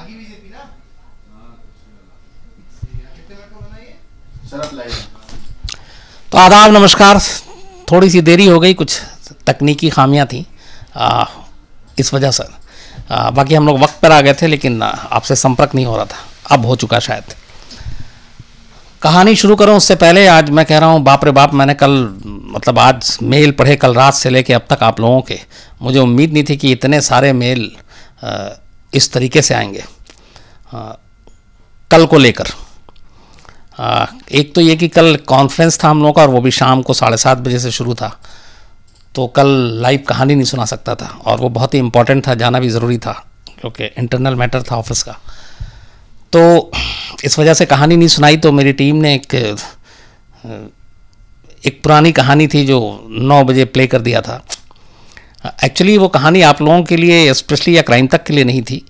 आगे बीजेपी ना हाँ, तो आदाब नमस्कार थोड़ी सी देरी हो गई कुछ तकनीकी खामियां थी आ, इस वजह से बाकी हम लोग वक्त पर आ गए थे लेकिन आपसे संपर्क नहीं हो रहा था अब हो चुका शायद कहानी शुरू करूं उससे पहले आज मैं कह रहा हूं बाप रे बाप मैंने कल मतलब आज मेल पढ़े कल रात से लेके अब तक आप लोगों के मुझे उम्मीद नहीं थी कि इतने सारे मेल आ, इस तरीके से आएंगे आ, कल को लेकर एक तो ये कि कल कॉन्फ्रेंस था हम लोगों का और वो भी शाम को साढ़े सात बजे से शुरू था तो कल लाइव कहानी नहीं सुना सकता था और वो बहुत ही इम्पोर्टेंट था जाना भी ज़रूरी था क्योंकि इंटरनल मैटर था ऑफिस का तो इस वजह से कहानी नहीं सुनाई तो मेरी टीम ने एक एक पुरानी कहानी थी जो नौ बजे प्ले कर दिया था एक्चुअली वो कहानी आप लोगों के लिए स्पेशली या क्राइम तक के लिए नहीं थी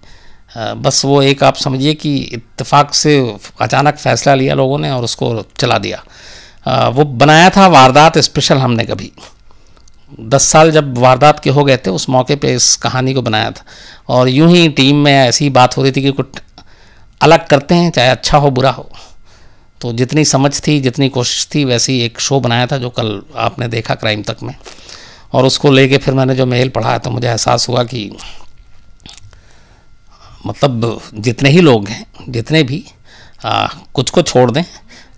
बस वो एक आप समझिए कि इत्तेफाक से अचानक फैसला लिया लोगों ने और उसको चला दिया वो बनाया था वारदात स्पेशल हमने कभी दस साल जब वारदात के हो गए थे उस मौके पे इस कहानी को बनाया था और यूं ही टीम में ऐसी बात हो रही थी कि कुछ अलग करते हैं चाहे अच्छा हो बुरा हो तो जितनी समझ थी जितनी कोशिश थी वैसी एक शो बनाया था जो कल आपने देखा क्राइम तक में और उसको लेके फिर मैंने जो मेल पढ़ा तो मुझे एहसास हुआ कि मतलब जितने ही लोग हैं जितने भी आ, कुछ को छोड़ दें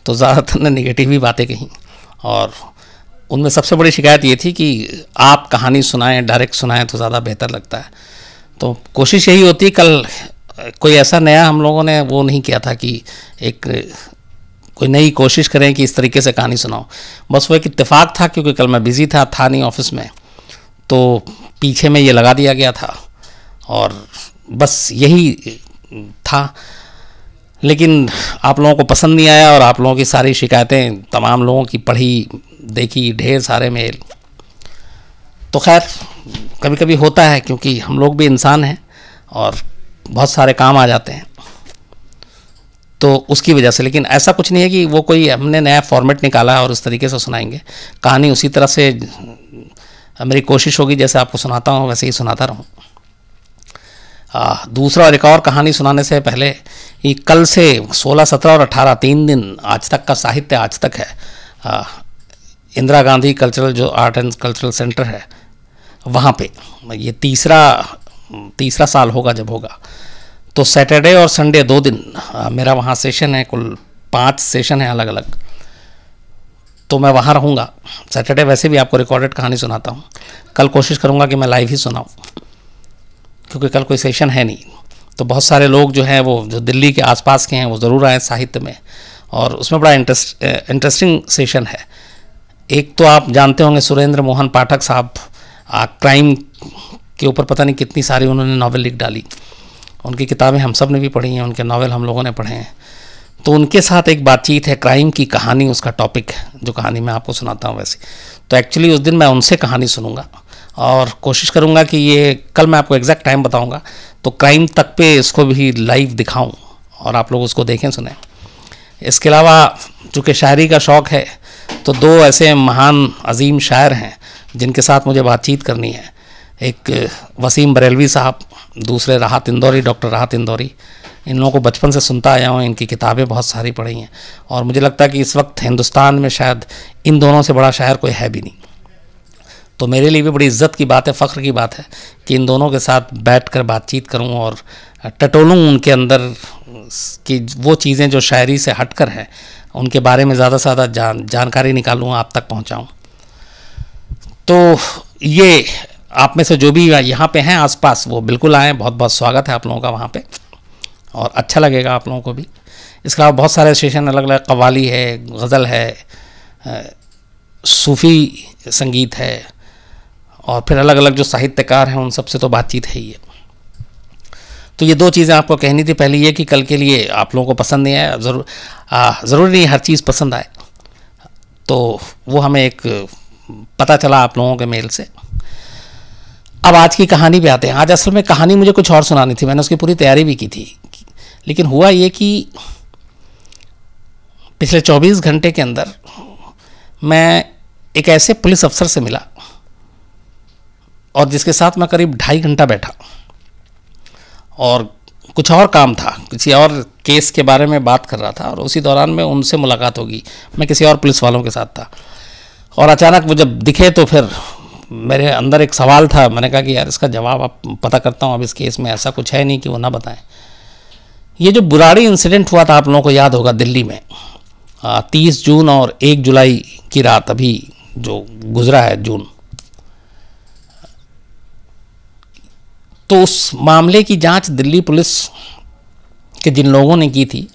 तो ज़्यादातर ने निगेटिव ही बातें कहीं और उनमें सबसे बड़ी शिकायत ये थी कि आप कहानी सुनाएं डायरेक्ट सुनाएं तो ज़्यादा बेहतर लगता है तो कोशिश यही होती कल कोई ऐसा नया हम लोगों ने वो नहीं किया था कि एक कोई नई कोशिश करें कि इस तरीके से कहानी सुनाओ बस वो एक इतफाक़ था क्योंकि कल मैं बिज़ी था था नहीं ऑफिस में तो पीछे में ये लगा दिया गया था और बस यही था लेकिन आप लोगों को पसंद नहीं आया और आप लोगों की सारी शिकायतें तमाम लोगों की पढ़ी देखी ढेर सारे मेल तो खैर कभी कभी होता है क्योंकि हम लोग भी इंसान हैं और बहुत सारे काम आ जाते हैं तो उसकी वजह से लेकिन ऐसा कुछ नहीं है कि वो कोई हमने नया फॉर्मेट निकाला और उस तरीके से सुनाएंगे कहानी उसी तरह से मेरी कोशिश होगी जैसे आपको सुनाता हूँ वैसे ही सुनाता रहूँ दूसरा और एक और कहानी सुनाने से पहले ये कल से 16, 17 और 18 तीन दिन आज तक का साहित्य आज तक है आ, इंदिरा गांधी कल्चरल जो आर्ट एंड कल्चरल सेंटर है वहाँ पे ये तीसरा तीसरा साल होगा जब होगा तो सैटरडे और संडे दो दिन आ, मेरा वहाँ सेशन है कुल पाँच सेशन है अलग अलग तो मैं वहाँ रहूँगा सैटरडे वैसे भी आपको रिकॉर्डेड कहानी सुनाता हूँ कल कोशिश करूँगा कि मैं लाइव ही सुनाऊँ क्योंकि कल कोई सेशन है नहीं तो बहुत सारे लोग जो हैं वो जो दिल्ली के आसपास के हैं वो ज़रूर आए साहित्य में और उसमें बड़ा इंटरेस्ट इंटरेस्टिंग सेशन है एक तो आप जानते होंगे सुरेंद्र मोहन पाठक साहब क्राइम के ऊपर पता नहीं कितनी सारी उन्होंने नावल लिख डाली उनकी किताबें हम सब ने भी पढ़ी हैं उनके नावल हम लोगों ने पढ़े हैं तो उनके साथ एक बातचीत है क्राइम की कहानी उसका टॉपिक है जो कहानी मैं आपको सुनाता हूँ वैसे तो एक्चुअली उस दिन मैं उनसे कहानी सुनूंगा और कोशिश करूँगा कि ये कल मैं आपको एग्जैक्ट टाइम बताऊँगा तो क्राइम तक पे इसको भी लाइव दिखाऊँ और आप लोग उसको देखें सुने इसके अलावा चूँकि शायरी का शौक़ है तो दो ऐसे महान अजीम शायर हैं जिनके साथ मुझे बातचीत करनी है एक वसीम बरेलवी साहब दूसरे राहत इंदौरी डॉक्टर राहत इंदौरी इन लोगों को बचपन से सुनता आया हूँ इनकी किताबें बहुत सारी पढ़ी हैं और मुझे लगता है कि इस वक्त हिंदुस्तान में शायद इन दोनों से बड़ा शायर कोई है भी नहीं तो मेरे लिए भी बड़ी इज्जत की बात है फ़ख्र की बात है कि इन दोनों के साथ बैठ कर बातचीत करूँ और टटोलूँ उनके अंदर की वो चीज़ें जो शायरी से हट कर हैं उनके बारे में ज़्यादा से ज़्यादा जान जानकारी निकालूँ आप तक पहुँचाऊँ तो ये आप में से जो भी यहाँ पे हैं आसपास वो बिल्कुल आएँ बहुत बहुत स्वागत है आप लोगों का वहाँ पे और अच्छा लगेगा आप लोगों को भी इसके अलावा बहुत सारे सेशन अलग अलग कवाली है गज़ल है सूफ़ी संगीत है और फिर अलग अलग जो साहित्यकार हैं उन सब से तो बातचीत है ही है तो ये दो चीज़ें आपको कहनी थी पहली ये कि कल के लिए आप लोगों को पसंद नहीं आया ज़रूर ज़रूरी नहीं हर चीज़ पसंद आए तो वो हमें एक पता चला आप लोगों के मेल से अब आज की कहानी पे आते हैं आज असल में कहानी मुझे कुछ और सुनानी थी मैंने उसकी पूरी तैयारी भी की थी लेकिन हुआ ये कि पिछले 24 घंटे के अंदर मैं एक ऐसे पुलिस अफसर से मिला और जिसके साथ मैं करीब ढाई घंटा बैठा और कुछ और काम था किसी और केस के बारे में बात कर रहा था और उसी दौरान मैं उनसे मुलाकात होगी मैं किसी और पुलिस वालों के साथ था और अचानक वो जब दिखे तो फिर मेरे अंदर एक सवाल था मैंने कहा कि यार इसका जवाब आप पता करता हूँ अब इस केस में ऐसा कुछ है नहीं कि वो ना बताएं ये जो बुराड़ी इंसिडेंट हुआ था आप लोगों को याद होगा दिल्ली में तीस जून और एक जुलाई की रात अभी जो गुजरा है जून तो उस मामले की जांच दिल्ली पुलिस के जिन लोगों ने की थी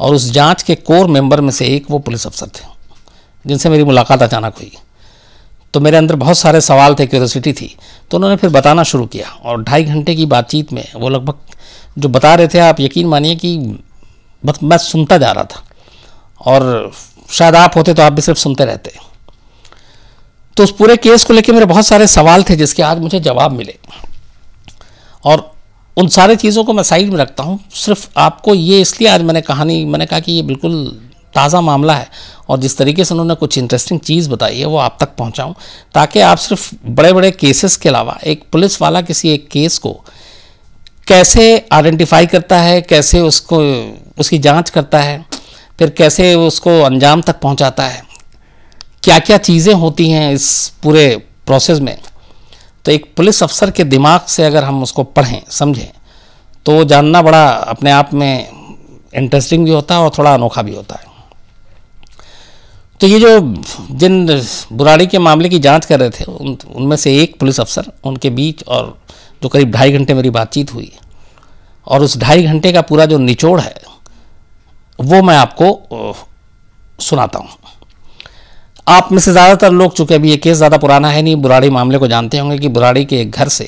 और उस जांच के कोर मेंबर में से एक वो पुलिस अफसर थे जिनसे मेरी मुलाकात अचानक हुई तो मेरे अंदर बहुत सारे सवाल थे क्यूरसिटी थी तो उन्होंने फिर बताना शुरू किया और ढाई घंटे की बातचीत में वो लगभग जो बता रहे थे आप यकीन मानिए कि बस मैं सुनता जा रहा था और शायद आप होते तो आप भी सिर्फ सुनते रहते तो उस पूरे केस को लेकर मेरे बहुत सारे सवाल थे जिसके आज मुझे जवाब मिले और उन सारे चीज़ों को मैं साइड में रखता हूँ सिर्फ आपको ये इसलिए आज मैंने कहानी मैंने कहा कि ये बिल्कुल ताज़ा मामला है और जिस तरीके से उन्होंने कुछ इंटरेस्टिंग चीज़ बताई है वो आप तक पहुँचाऊँ ताकि आप सिर्फ बड़े बड़े केसेस के अलावा एक पुलिस वाला किसी एक केस को कैसे आइडेंटिफाई करता है कैसे उसको उसकी जांच करता है फिर कैसे उसको अंजाम तक पहुंचाता है क्या क्या चीज़ें होती हैं इस पूरे प्रोसेस में तो एक पुलिस अफसर के दिमाग से अगर हम उसको पढ़ें समझें तो जानना बड़ा अपने आप में इंटरेस्टिंग भी होता है और थोड़ा अनोखा भी होता है तो ये जो जिन बुराड़ी के मामले की जांच कर रहे थे उन उनमें से एक पुलिस अफसर उनके बीच और जो करीब ढाई घंटे मेरी बातचीत हुई और उस ढाई घंटे का पूरा जो निचोड़ है वो मैं आपको सुनाता हूँ आप में से ज़्यादातर लोग चूँकि अभी ये केस ज़्यादा पुराना है नहीं बुराड़ी मामले को जानते होंगे कि बुराड़ी के घर से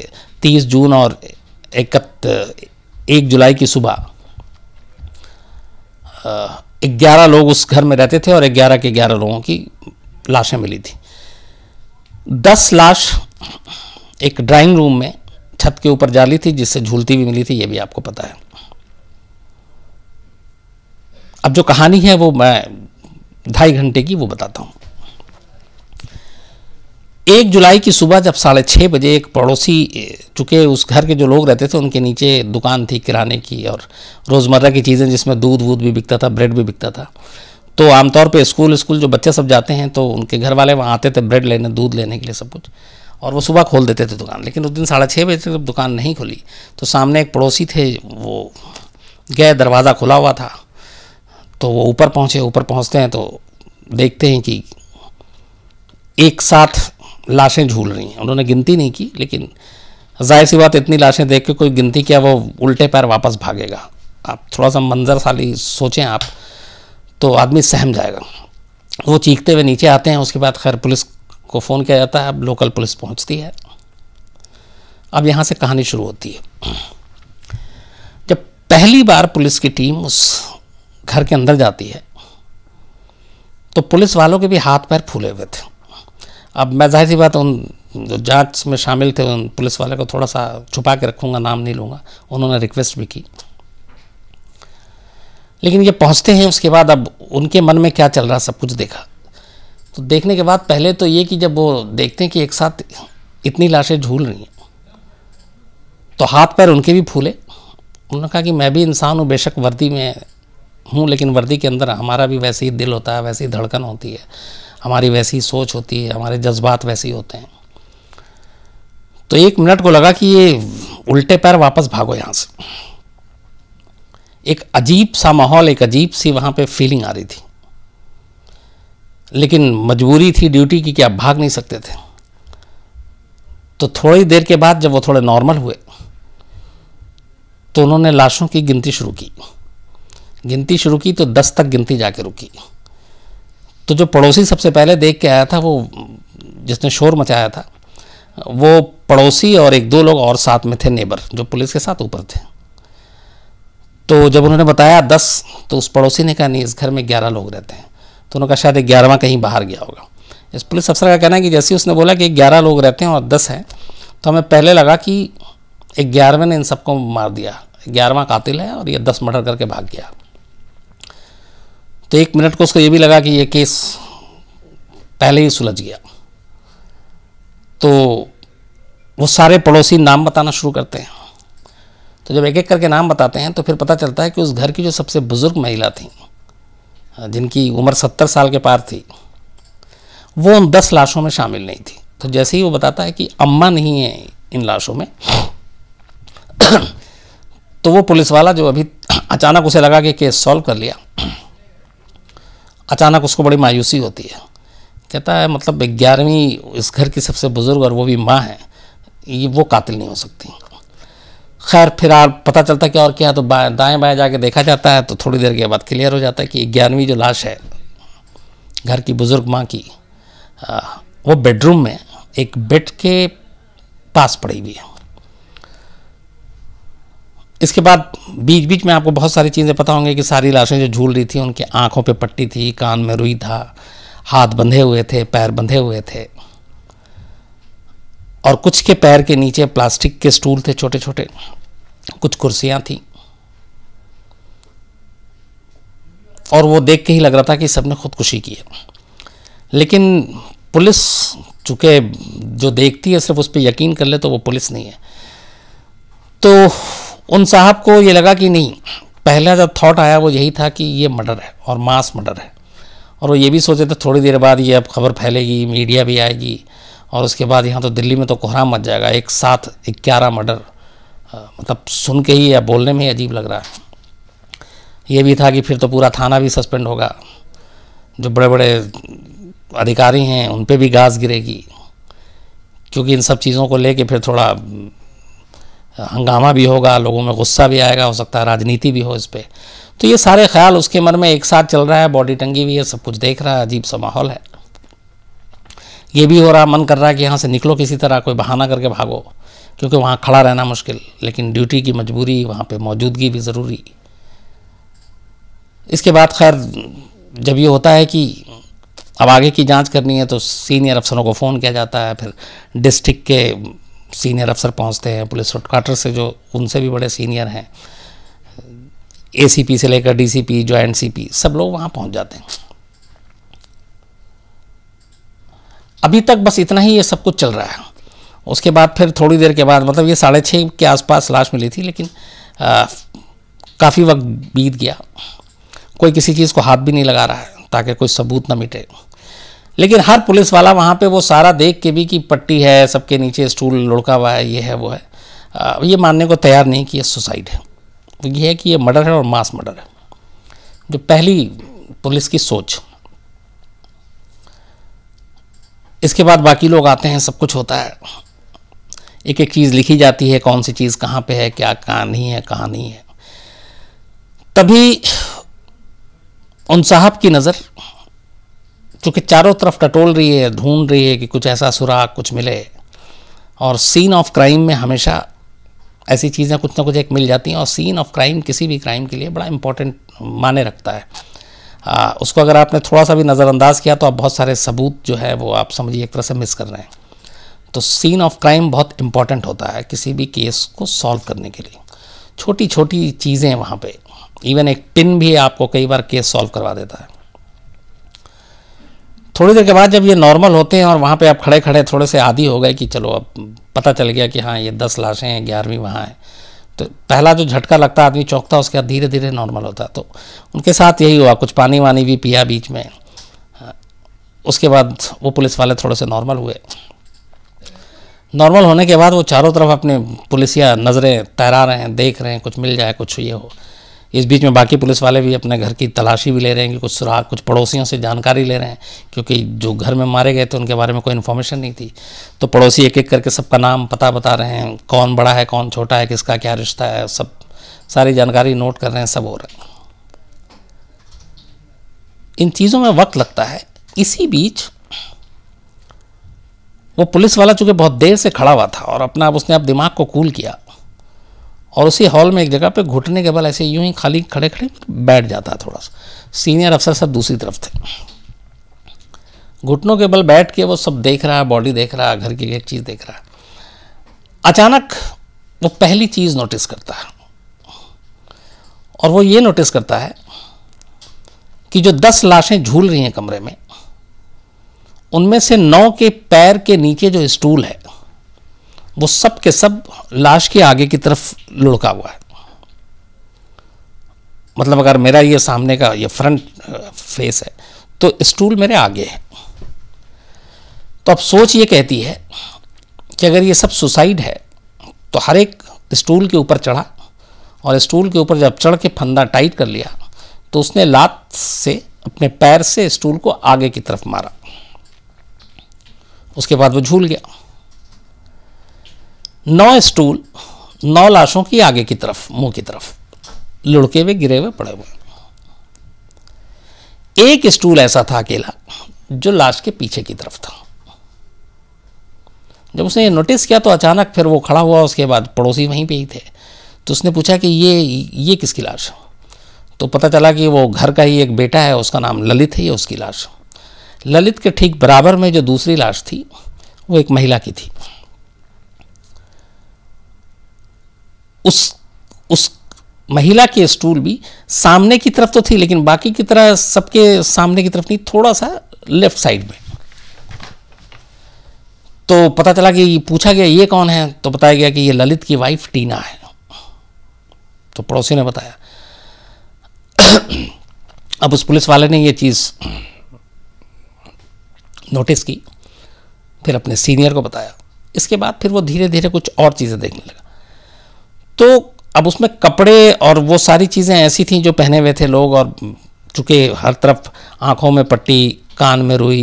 30 जून और एक जुलाई की सुबह ग्यारह लोग उस घर में रहते थे और ग्यारह के ग्यारह लोगों की लाशें मिली थी दस लाश एक ड्राइंग रूम में छत के ऊपर जाली थी जिससे झूलती भी मिली थी ये भी आपको पता है अब जो कहानी है वो मैं ढाई घंटे की वो बताता हूँ एक जुलाई की सुबह जब साढ़े छः बजे एक पड़ोसी चूँकि उस घर के जो लोग रहते थे उनके नीचे दुकान थी किराने की और रोज़मर्रा की चीज़ें जिसमें दूध वूध भी बिकता था ब्रेड भी बिकता था तो आमतौर पे स्कूल स्कूल जो बच्चे सब जाते हैं तो उनके घर वाले वहाँ आते थे ब्रेड लेने दूध लेने के लिए सब कुछ और वो सुबह खोल देते थे दुकान लेकिन उस दिन साढ़े छः बजे तक जब दुकान नहीं खुली तो सामने एक पड़ोसी थे वो गए दरवाज़ा खुला हुआ था तो वो ऊपर पहुँचे ऊपर पहुँचते हैं तो देखते हैं कि एक साथ लाशें झूल रही हैं उन्होंने गिनती नहीं की लेकिन जाहिर सी बात इतनी लाशें देख के कोई गिनती किया वो उल्टे पैर वापस भागेगा आप थोड़ा सा मंजर साली सोचें आप तो आदमी सहम जाएगा वो चीखते हुए नीचे आते हैं उसके बाद खैर पुलिस को फ़ोन किया जाता है अब लोकल पुलिस पहुंचती है अब यहाँ से कहानी शुरू होती है जब पहली बार पुलिस की टीम उस घर के अंदर जाती है तो पुलिस वालों के भी हाथ पैर फूले हुए थे अब मैं जाहिर सी बात उन जो जाँच में शामिल थे उन पुलिस वाले को थोड़ा सा छुपा के रखूँगा नाम नहीं लूँगा उन्होंने रिक्वेस्ट भी की लेकिन ये पहुँचते हैं उसके बाद अब उनके मन में क्या चल रहा सब कुछ देखा तो देखने के बाद पहले तो ये कि जब वो देखते हैं कि एक साथ इतनी लाशें झूल रही हैं तो हाथ पैर उनके भी फूले उन्होंने कहा कि मैं भी इंसान हूँ बेशक वर्दी में हूँ लेकिन वर्दी के अंदर हमारा भी वैसे ही दिल होता है वैसे ही धड़कन होती है हमारी वैसी सोच होती है हमारे जज्बात वैसे ही होते हैं तो एक मिनट को लगा कि ये उल्टे पैर वापस भागो यहाँ से एक अजीब सा माहौल एक अजीब सी वहाँ पे फीलिंग आ रही थी लेकिन मजबूरी थी ड्यूटी की कि आप भाग नहीं सकते थे तो थोड़ी देर के बाद जब वो थोड़े नॉर्मल हुए तो उन्होंने लाशों की गिनती शुरू की गिनती शुरू की तो दस तक गिनती जाके रुकी तो जो पड़ोसी सबसे पहले देख के आया था वो जिसने शोर मचाया था वो पड़ोसी और एक दो लोग और साथ में थे नेबर जो पुलिस के साथ ऊपर थे तो जब उन्होंने बताया दस तो उस पड़ोसी ने कहा नहीं इस घर में ग्यारह लोग रहते हैं तो उन्होंने कहा शायद एक ग्यारहवा कहीं बाहर गया होगा इस पुलिस अफसर का कहना है कि जैसे ही उसने बोला कि ग्यारह लोग रहते हैं और दस हैं तो हमें पहले लगा कि ग्यारहवें ने इन सबको मार दिया ग्यारहवा कातिल है और ये दस मर्डर करके भाग गया तो एक मिनट को उसको ये भी लगा कि ये केस पहले ही सुलझ गया तो वो सारे पड़ोसी नाम बताना शुरू करते हैं तो जब एक एक करके नाम बताते हैं तो फिर पता चलता है कि उस घर की जो सबसे बुज़ुर्ग महिला थी जिनकी उम्र सत्तर साल के पार थी वो उन दस लाशों में शामिल नहीं थी तो जैसे ही वो बताता है कि अम्मा नहीं है इन लाशों में तो वो पुलिस वाला जो अभी अचानक उसे लगा कि केस सॉल्व कर लिया अचानक उसको बड़ी मायूसी होती है कहता है मतलब ग्यारहवीं इस घर की सबसे बुज़ुर्ग और वो भी माँ है ये वो कातिल नहीं हो सकती खैर फिर आप पता चलता कि और क्या तो बाएं दाएँ बाएँ जाके देखा जाता है तो थोड़ी देर के बाद क्लियर हो जाता है कि ग्यारहवीं जो लाश है घर की बुज़ुर्ग माँ की आ, वो बेडरूम में एक बेड के पास पड़ी हुई है इसके बाद बीच बीच में आपको बहुत सारी चीज़ें पता होंगी कि सारी लाशें जो झूल रही थी उनकी आँखों पे पट्टी थी कान में रुई था हाथ बंधे हुए थे पैर बंधे हुए थे और कुछ के पैर के नीचे प्लास्टिक के स्टूल थे छोटे छोटे कुछ कुर्सियाँ थीं और वो देख के ही लग रहा था कि सबने खुदकुशी की है लेकिन पुलिस चूँकि जो देखती है सिर्फ उस पर यकीन कर ले तो वो पुलिस नहीं है तो उन साहब को ये लगा कि नहीं पहला जब थॉट आया वो यही था कि ये मर्डर है और मास मर्डर है और वो ये भी सोचे थे थोड़ी देर बाद ये अब खबर फैलेगी मीडिया भी आएगी और उसके बाद यहाँ तो दिल्ली में तो कोहराम मच जाएगा एक साथ ग्यारह मर्डर मतलब सुन के ही या बोलने में ही अजीब लग रहा है ये भी था कि फिर तो पूरा थाना भी सस्पेंड होगा जो बड़े बड़े अधिकारी हैं उन पर भी गाज गिरेगी क्योंकि इन सब चीज़ों को लेके फिर थोड़ा हंगामा भी होगा लोगों में गुस्सा भी आएगा हो सकता है राजनीति भी हो इस पर तो ये सारे ख्याल उसके मन में एक साथ चल रहा है बॉडी टंगी हुई है सब कुछ देख रहा है अजीब सा माहौल है ये भी हो रहा मन कर रहा है कि यहाँ से निकलो किसी तरह कोई बहाना करके भागो क्योंकि वहाँ खड़ा रहना मुश्किल लेकिन ड्यूटी की मजबूरी वहाँ पर मौजूदगी भी ज़रूरी इसके बाद खैर जब ये होता है कि अब आगे की जांच करनी है तो सीनियर अफसरों को फ़ोन किया जाता है फिर डिस्ट्रिक्ट के सीनियर अफसर पहुंचते हैं पुलिस हेडक्वार्टर से जो उनसे भी बड़े सीनियर हैं एसीपी से लेकर डीसीपी जॉइंट सीपी सब लोग वहाँ पहुँच जाते हैं अभी तक बस इतना ही ये सब कुछ चल रहा है उसके बाद फिर थोड़ी देर के बाद मतलब ये साढ़े छः के आसपास लाश मिली थी लेकिन काफ़ी वक्त बीत गया कोई किसी चीज़ को हाथ भी नहीं लगा रहा है ताकि कोई सबूत ना मिटे लेकिन हर पुलिस वाला वहाँ पे वो सारा देख के भी कि पट्टी है सबके नीचे स्टूल लुढ़का हुआ है ये है वो है आ, ये मानने को तैयार नहीं कि ये सुसाइड है तो ये है कि ये मर्डर है और मास मर्डर है जो पहली पुलिस की सोच इसके बाद बाकी लोग आते हैं सब कुछ होता है एक एक चीज़ लिखी जाती है कौन सी चीज़ कहाँ पे है क्या कहाँ नहीं है कहाँ नहीं है तभी उन साहब की नज़र चूँकि चारों तरफ टटोल रही है ढूंढ रही है कि कुछ ऐसा सुराग कुछ मिले और सीन ऑफ क्राइम में हमेशा ऐसी चीज़ें कुछ ना कुछ एक मिल जाती हैं और सीन ऑफ क्राइम किसी भी क्राइम के लिए बड़ा इंपॉर्टेंट माने रखता है आ, उसको अगर आपने थोड़ा सा भी नज़रअंदाज किया तो आप बहुत सारे सबूत जो है वो आप समझिए एक तरह से मिस कर रहे हैं तो सीन ऑफ क्राइम बहुत इम्पॉर्टेंट होता है किसी भी केस को सॉल्व करने के लिए छोटी छोटी चीज़ें वहाँ पे इवन एक पिन भी आपको कई बार केस सॉल्व करवा देता है थोड़ी देर के बाद जब ये नॉर्मल होते हैं और वहाँ पे आप खड़े खड़े थोड़े से आदि हो गए कि चलो अब पता चल गया कि हाँ ये दस लाशें हैं ग्यारहवीं वहाँ हैं तो पहला जो झटका लगता आदमी चौंकता उसके बाद धीरे धीरे नॉर्मल होता तो उनके साथ यही हुआ कुछ पानी वानी भी पिया बीच में हाँ, उसके बाद वो पुलिस वाले थोड़े से नॉर्मल हुए नॉर्मल होने के बाद वो चारों तरफ अपने पुलिसिया नज़रें तैरा रहे हैं देख रहे हैं कुछ मिल जाए कुछ ये हो इस बीच में बाकी पुलिस वाले भी अपने घर की तलाशी भी ले रहे हैं कि कुछ सुराग कुछ पड़ोसियों से जानकारी ले रहे हैं क्योंकि जो घर में मारे गए थे उनके बारे में कोई इन्फॉर्मेशन नहीं थी तो पड़ोसी एक एक करके सबका नाम पता बता रहे हैं कौन बड़ा है कौन छोटा है किसका क्या रिश्ता है सब सारी जानकारी नोट कर रहे हैं सब हो रहे है इन चीज़ों में वक्त लगता है इसी बीच वो पुलिस वाला चूँकि बहुत देर से खड़ा हुआ था और अपना उसने अब दिमाग को कूल किया और उसी हॉल में एक जगह पे घुटने के बल ऐसे यूं ही खाली खड़े खड़े बैठ जाता थोड़ा सा सीनियर अफसर सब दूसरी तरफ थे घुटनों के बल बैठ के वो सब देख रहा है बॉडी देख रहा है घर की एक चीज़ देख रहा है अचानक वो पहली चीज़ नोटिस करता है और वो ये नोटिस करता है कि जो दस लाशें झूल रही हैं कमरे में उनमें से नौ के पैर के नीचे जो स्टूल है वो सब के सब लाश के आगे की तरफ लुढ़का हुआ है मतलब अगर मेरा ये सामने का ये फ्रंट फेस है तो स्टूल मेरे आगे है तो अब सोच ये कहती है कि अगर ये सब सुसाइड है तो हर एक स्टूल के ऊपर चढ़ा और स्टूल के ऊपर जब चढ़ के फंदा टाइट कर लिया तो उसने लात से अपने पैर से स्टूल को आगे की तरफ मारा उसके बाद वो झूल गया नौ स्टूल नौ लाशों की आगे की तरफ मुंह की तरफ लुढ़के हुए गिरे हुए पड़े हुए एक स्टूल ऐसा था अकेला जो लाश के पीछे की तरफ था जब उसने नोटिस किया तो अचानक फिर वो खड़ा हुआ उसके बाद पड़ोसी वहीं पे ही थे तो उसने पूछा कि ये ये किसकी लाश तो पता चला कि वो घर का ही एक बेटा है उसका नाम ललित है ये उसकी लाश ललित के ठीक बराबर में जो दूसरी लाश थी वो एक महिला की थी उस उस महिला के स्टूल भी सामने की तरफ तो थी लेकिन बाकी की तरह सबके सामने की तरफ नहीं थोड़ा सा लेफ्ट साइड में तो पता चला कि पूछा गया ये कौन है तो बताया गया कि ये ललित की वाइफ टीना है तो पड़ोसी ने बताया अब उस पुलिस वाले ने ये चीज़ नोटिस की फिर अपने सीनियर को बताया इसके बाद फिर वो धीरे धीरे कुछ और चीज़ें देखने लगा तो अब उसमें कपड़े और वो सारी चीज़ें ऐसी थी जो पहने हुए थे लोग और चूँकि हर तरफ आँखों में पट्टी कान में रुई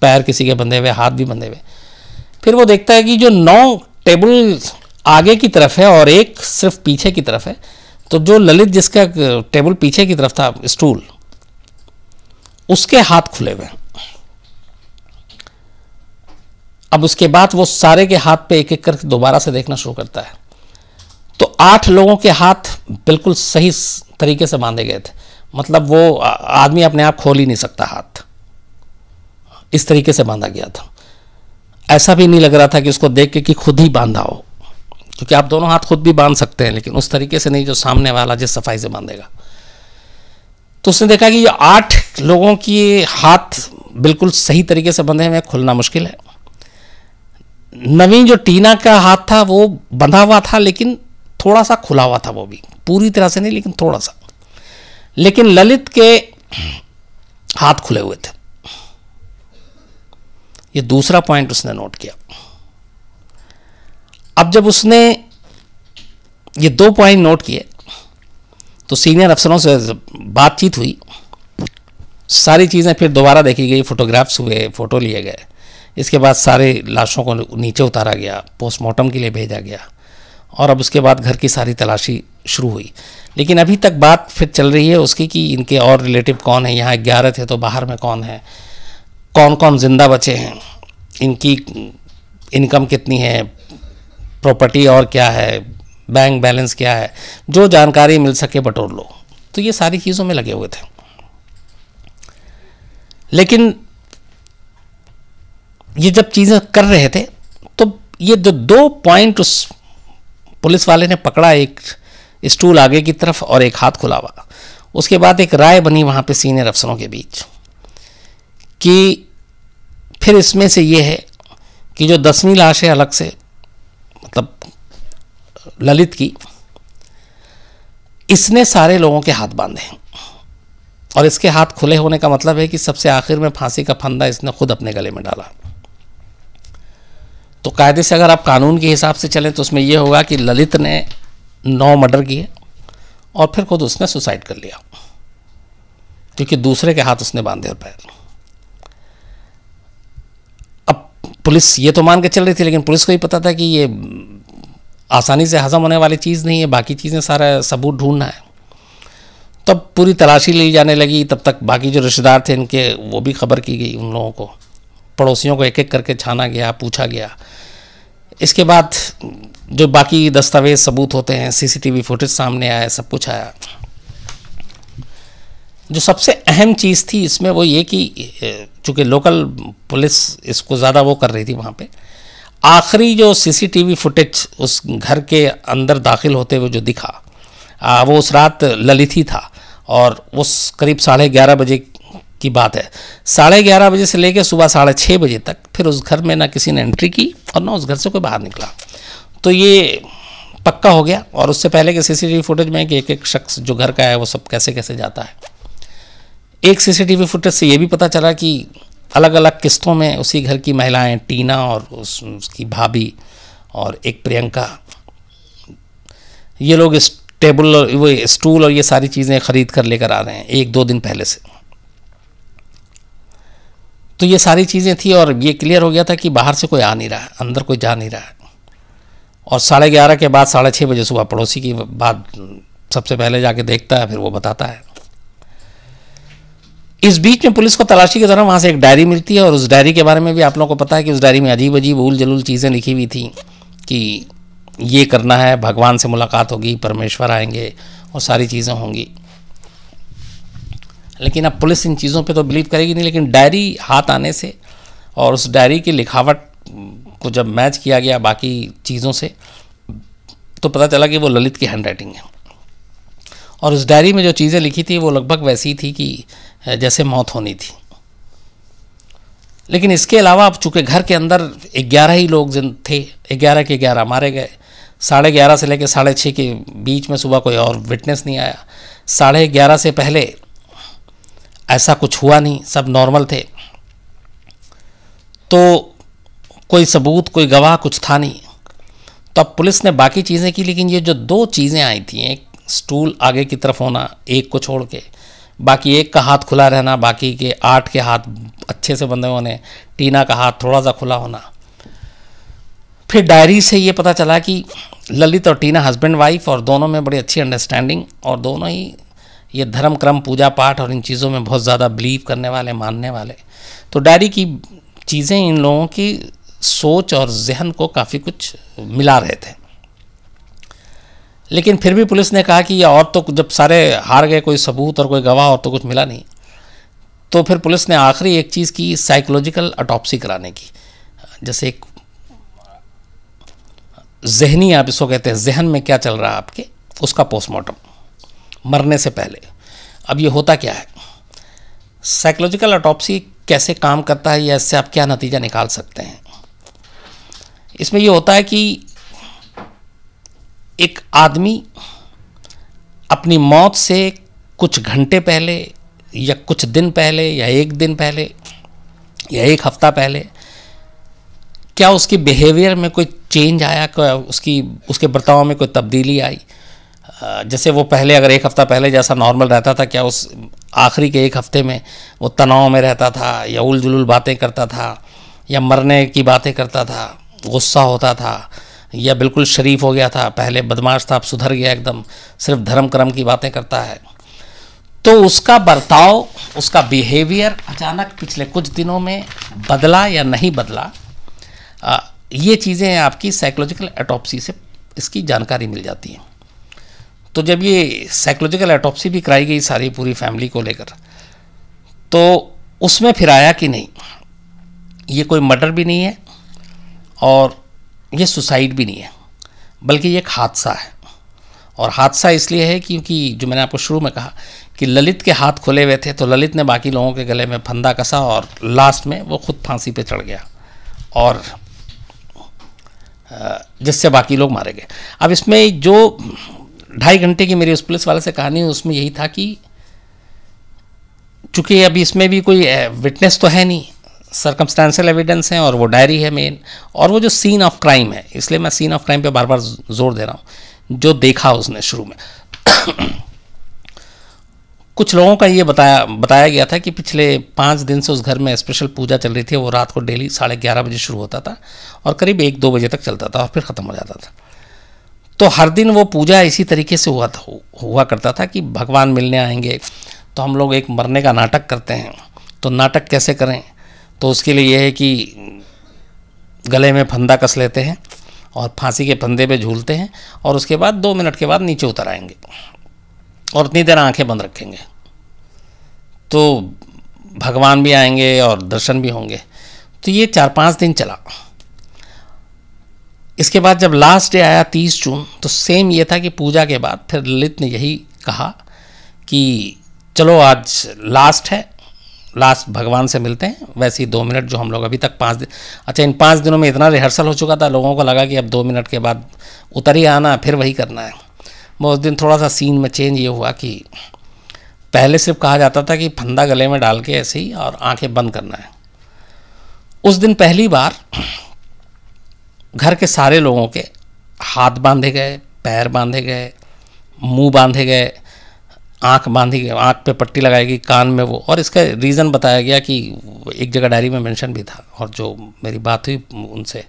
पैर किसी के बंधे हुए हाथ भी बंधे हुए फिर वो देखता है कि जो नौ टेबल आगे की तरफ है और एक सिर्फ पीछे की तरफ है तो जो ललित जिसका टेबल पीछे की तरफ था स्टूल उसके हाथ खुले हुए अब उसके बाद वो सारे के हाथ पे एक एक करके दोबारा से देखना शुरू करता है आठ लोगों के हाथ बिल्कुल सही तरीके से बांधे गए थे मतलब वो आदमी अपने आप खोल ही नहीं सकता हाथ इस तरीके से बांधा गया था ऐसा भी नहीं लग रहा था कि उसको देख के कि खुद ही बांधा हो क्योंकि आप दोनों हाथ खुद भी बांध सकते हैं लेकिन उस तरीके से नहीं जो सामने वाला जिस सफाई से बांधेगा तो उसने देखा कि ये आठ लोगों की हाथ बिल्कुल सही तरीके से बंधे हुए खुलना मुश्किल है नवीन जो टीना का हाथ था वो बंधा हुआ था लेकिन थोड़ा सा खुला हुआ था वो भी पूरी तरह से नहीं लेकिन थोड़ा सा लेकिन ललित के हाथ खुले हुए थे ये दूसरा पॉइंट उसने नोट किया अब जब उसने ये दो पॉइंट नोट किए तो सीनियर अफसरों से बातचीत हुई सारी चीज़ें फिर दोबारा देखी गई फोटोग्राफ्स हुए फ़ोटो लिए गए इसके बाद सारे लाशों को नीचे उतारा गया पोस्टमार्टम के लिए भेजा गया और अब उसके बाद घर की सारी तलाशी शुरू हुई लेकिन अभी तक बात फिर चल रही है उसकी कि इनके और रिलेटिव कौन है यहाँ ग्यारह थे तो बाहर में कौन है कौन कौन जिंदा बचे हैं इनकी इनकम कितनी है प्रॉपर्टी और क्या है बैंक बैलेंस क्या है जो जानकारी मिल सके बटोर लो तो ये सारी चीज़ों में लगे हुए थे लेकिन ये जब चीज़ें कर रहे थे तो ये जो दो पॉइंट उस पुलिस वाले ने पकड़ा एक स्टूल आगे की तरफ और एक हाथ खुलावा उसके बाद एक राय बनी वहाँ पे सीनियर अफसरों के बीच कि फिर इसमें से ये है कि जो दसवीं लाश है अलग से मतलब ललित की इसने सारे लोगों के हाथ बांधे और इसके हाथ खुले होने का मतलब है कि सबसे आखिर में फांसी का फंदा इसने खुद अपने गले में डाला तो कायदे से अगर आप कानून के हिसाब से चलें तो उसमें यह होगा कि ललित ने नौ मर्डर किए और फिर खुद उसने सुसाइड कर लिया क्योंकि दूसरे के हाथ उसने बांधे और पैर अब पुलिस ये तो मान के चल रही थी लेकिन पुलिस को ही पता था कि ये आसानी से हजम होने वाली चीज़ नहीं है बाकी चीज़ें सारा सबूत ढूंढना है तब पूरी तलाशी ली जाने लगी तब तक बाकी जो रिश्तेदार थे इनके वो भी खबर की गई उन लोगों को पड़ोसियों को एक एक करके छाना गया पूछा गया इसके बाद जो बाकी दस्तावेज सबूत होते हैं सीसीटीवी फुटेज सामने आया सब कुछ आया जो सबसे अहम चीज़ थी इसमें वो ये कि चूँकि लोकल पुलिस इसको ज़्यादा वो कर रही थी वहाँ पे आखिरी जो सीसीटीवी फुटेज उस घर के अंदर दाखिल होते हुए जो दिखा आ, वो उस रात ललित ही था और उस करीब साढ़े ग्यारह बजे की बात है साढ़े ग्यारह बजे से लेकर सुबह साढ़े छः बजे तक फिर उस घर में ना किसी ने एंट्री की और ना उस घर से कोई बाहर निकला तो ये पक्का हो गया और उससे पहले के सीसीटीवी फुटेज में कि एक एक शख्स जो घर का है वो सब कैसे कैसे जाता है एक सीसीटीवी फुटेज से ये भी पता चला कि अलग अलग किस्तों में उसी घर की महिलाएं टीना और उस, उसकी भाभी और एक प्रियंका ये लोग इस टेबल और वो स्टूल और ये सारी चीज़ें खरीद कर लेकर आ रहे हैं एक दो दिन पहले से तो ये सारी चीज़ें थी और ये क्लियर हो गया था कि बाहर से कोई आ नहीं रहा अंदर कोई जा नहीं रहा और साढ़े ग्यारह के बाद साढ़े छः बजे सुबह पड़ोसी की बात सबसे पहले जाके देखता है फिर वो बताता है इस बीच में पुलिस को तलाशी के दौरान वहाँ से एक डायरी मिलती है और उस डायरी के बारे में भी आप लोगों को पता है कि उस डायरी में अजीब अजीब उल जलूल चीज़ें लिखी हुई थी कि ये करना है भगवान से मुलाकात होगी परमेश्वर आएंगे और सारी चीज़ें होंगी लेकिन अब पुलिस इन चीज़ों पे तो बिलीव करेगी नहीं लेकिन डायरी हाथ आने से और उस डायरी की लिखावट को जब मैच किया गया बाकी चीज़ों से तो पता चला कि वो ललित की हैंड राइटिंग है और उस डायरी में जो चीज़ें लिखी थी वो लगभग वैसी थी कि जैसे मौत होनी थी लेकिन इसके अलावा अब चूँकि घर के अंदर ग्यारह ही लोग जिन थे ग्यारह के ग्यारह मारे गए साढ़े ग्यारह से लेकर साढ़े छः के बीच में सुबह कोई और विटनेस नहीं आया साढ़े ग्यारह से पहले ऐसा कुछ हुआ नहीं सब नॉर्मल थे तो कोई सबूत कोई गवाह कुछ था नहीं तो अब पुलिस ने बाकी चीज़ें की लेकिन ये जो दो चीज़ें आई थी एक स्टूल आगे की तरफ होना एक को छोड़ के बाकी एक का हाथ खुला रहना बाकी के आठ के हाथ अच्छे से बंधे होने टीना का हाथ थोड़ा सा खुला होना फिर डायरी से ये पता चला कि ललित और टीना हस्बैंड वाइफ और दोनों में बड़ी अच्छी अंडरस्टैंडिंग और दोनों ही ये धर्म क्रम पूजा पाठ और इन चीज़ों में बहुत ज़्यादा बिलीव करने वाले मानने वाले तो डायरी की चीज़ें इन लोगों की सोच और जहन को काफ़ी कुछ मिला रहे थे लेकिन फिर भी पुलिस ने कहा कि ये और तो जब सारे हार गए कोई सबूत और कोई गवाह और तो कुछ मिला नहीं तो फिर पुलिस ने आखिरी एक चीज़ की साइकोलॉजिकल अटॉप्सी कराने की जैसे एक जहनी आप इसको कहते हैं जहन में क्या चल रहा है आपके उसका पोस्टमार्टम मरने से पहले अब ये होता क्या है साइकोलॉजिकल अटोप्सी कैसे काम करता है या इससे आप क्या नतीजा निकाल सकते हैं इसमें यह होता है कि एक आदमी अपनी मौत से कुछ घंटे पहले या कुछ दिन पहले या एक दिन पहले या एक हफ्ता पहले क्या उसके बिहेवियर में कोई चेंज आया क्या उसकी उसके बर्ताव में कोई तब्दीली आई जैसे वो पहले अगर एक हफ़्ता पहले जैसा नॉर्मल रहता था क्या उस आखिरी के एक हफ़्ते में वो तनाव में रहता था या उल बातें करता था या मरने की बातें करता था गुस्सा होता था या बिल्कुल शरीफ हो गया था पहले बदमाश था अब सुधर गया एकदम सिर्फ धर्म कर्म की बातें करता है तो उसका बर्ताव उसका बिहेवियर अचानक पिछले कुछ दिनों में बदला या नहीं बदला आ, ये चीज़ें आपकी साइकोलॉजिकल एटोपसी से इसकी जानकारी मिल जाती है तो जब ये साइकोलॉजिकल एटॉप्सी भी कराई गई सारी पूरी फैमिली को लेकर तो उसमें फिर आया कि नहीं ये कोई मर्डर भी नहीं है और ये सुसाइड भी नहीं है बल्कि ये एक हादसा है और हादसा इसलिए है क्योंकि जो मैंने आपको शुरू में कहा कि ललित के हाथ खुले हुए थे तो ललित ने बाकी लोगों के गले में फंदा कसा और लास्ट में वो खुद फांसी पे चढ़ गया और जिससे बाकी लोग मारे गए अब इसमें जो ढाई घंटे की मेरी उस पुलिस वाले से कहानी उसमें यही था कि चूँकि अभी इसमें भी कोई विटनेस तो है नहीं सरकमस्टांशल एविडेंस है और वो डायरी है मेन और वो जो सीन ऑफ क्राइम है इसलिए मैं सीन ऑफ क्राइम पे बार बार जोर दे रहा हूँ जो देखा उसने शुरू में कुछ लोगों का ये बताया बताया गया था कि पिछले पाँच दिन से उस घर में स्पेशल पूजा चल रही थी वो रात को डेली साढ़े ग्यारह बजे शुरू होता था और करीब एक दो बजे तक चलता था और फिर ख़त्म हो जाता था तो हर दिन वो पूजा इसी तरीके से हुआ था हुआ करता था कि भगवान मिलने आएंगे तो हम लोग एक मरने का नाटक करते हैं तो नाटक कैसे करें तो उसके लिए यह है कि गले में फंदा कस लेते हैं और फांसी के फंदे पे झूलते हैं और उसके बाद दो मिनट के बाद नीचे उतर आएंगे और उतनी देर आंखें बंद रखेंगे तो भगवान भी आएंगे और दर्शन भी होंगे तो ये चार पाँच दिन चला इसके बाद जब लास्ट डे आया तीस जून तो सेम ये था कि पूजा के बाद फिर ललित ने यही कहा कि चलो आज लास्ट है लास्ट भगवान से मिलते हैं वैसे ही दो मिनट जो हम लोग अभी तक पाँच दिन अच्छा इन पाँच दिनों में इतना रिहर्सल हो चुका था लोगों को लगा कि अब दो मिनट के बाद उतर ही आना फिर वही करना है वो उस दिन थोड़ा सा सीन में चेंज ये हुआ कि पहले सिर्फ कहा जाता था कि फंदा गले में डाल के ऐसे ही और आंखें बंद करना है उस दिन पहली बार घर के सारे लोगों के हाथ बांधे गए पैर बांधे गए मुंह बांधे गए आंख बांधी गई आँख पे पट्टी लगाई गई कान में वो और इसका रीज़न बताया गया कि एक जगह डायरी में मेंशन भी था और जो मेरी बात हुई उनसे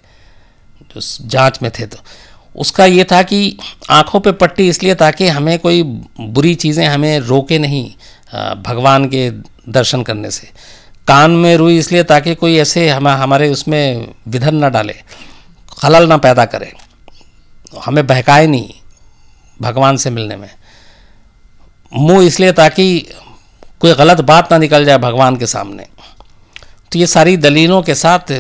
जो जांच में थे तो उसका ये था कि आंखों पे पट्टी इसलिए ताकि हमें कोई बुरी चीज़ें हमें रोके नहीं भगवान के दर्शन करने से कान में रुई इसलिए ताकि कोई ऐसे हम हमारे उसमें विधन ना डाले खलल ना पैदा करे तो हमें बहकाए नहीं भगवान से मिलने में मुंह इसलिए ताकि कोई गलत बात ना निकल जाए भगवान के सामने तो ये सारी दलीलों के साथ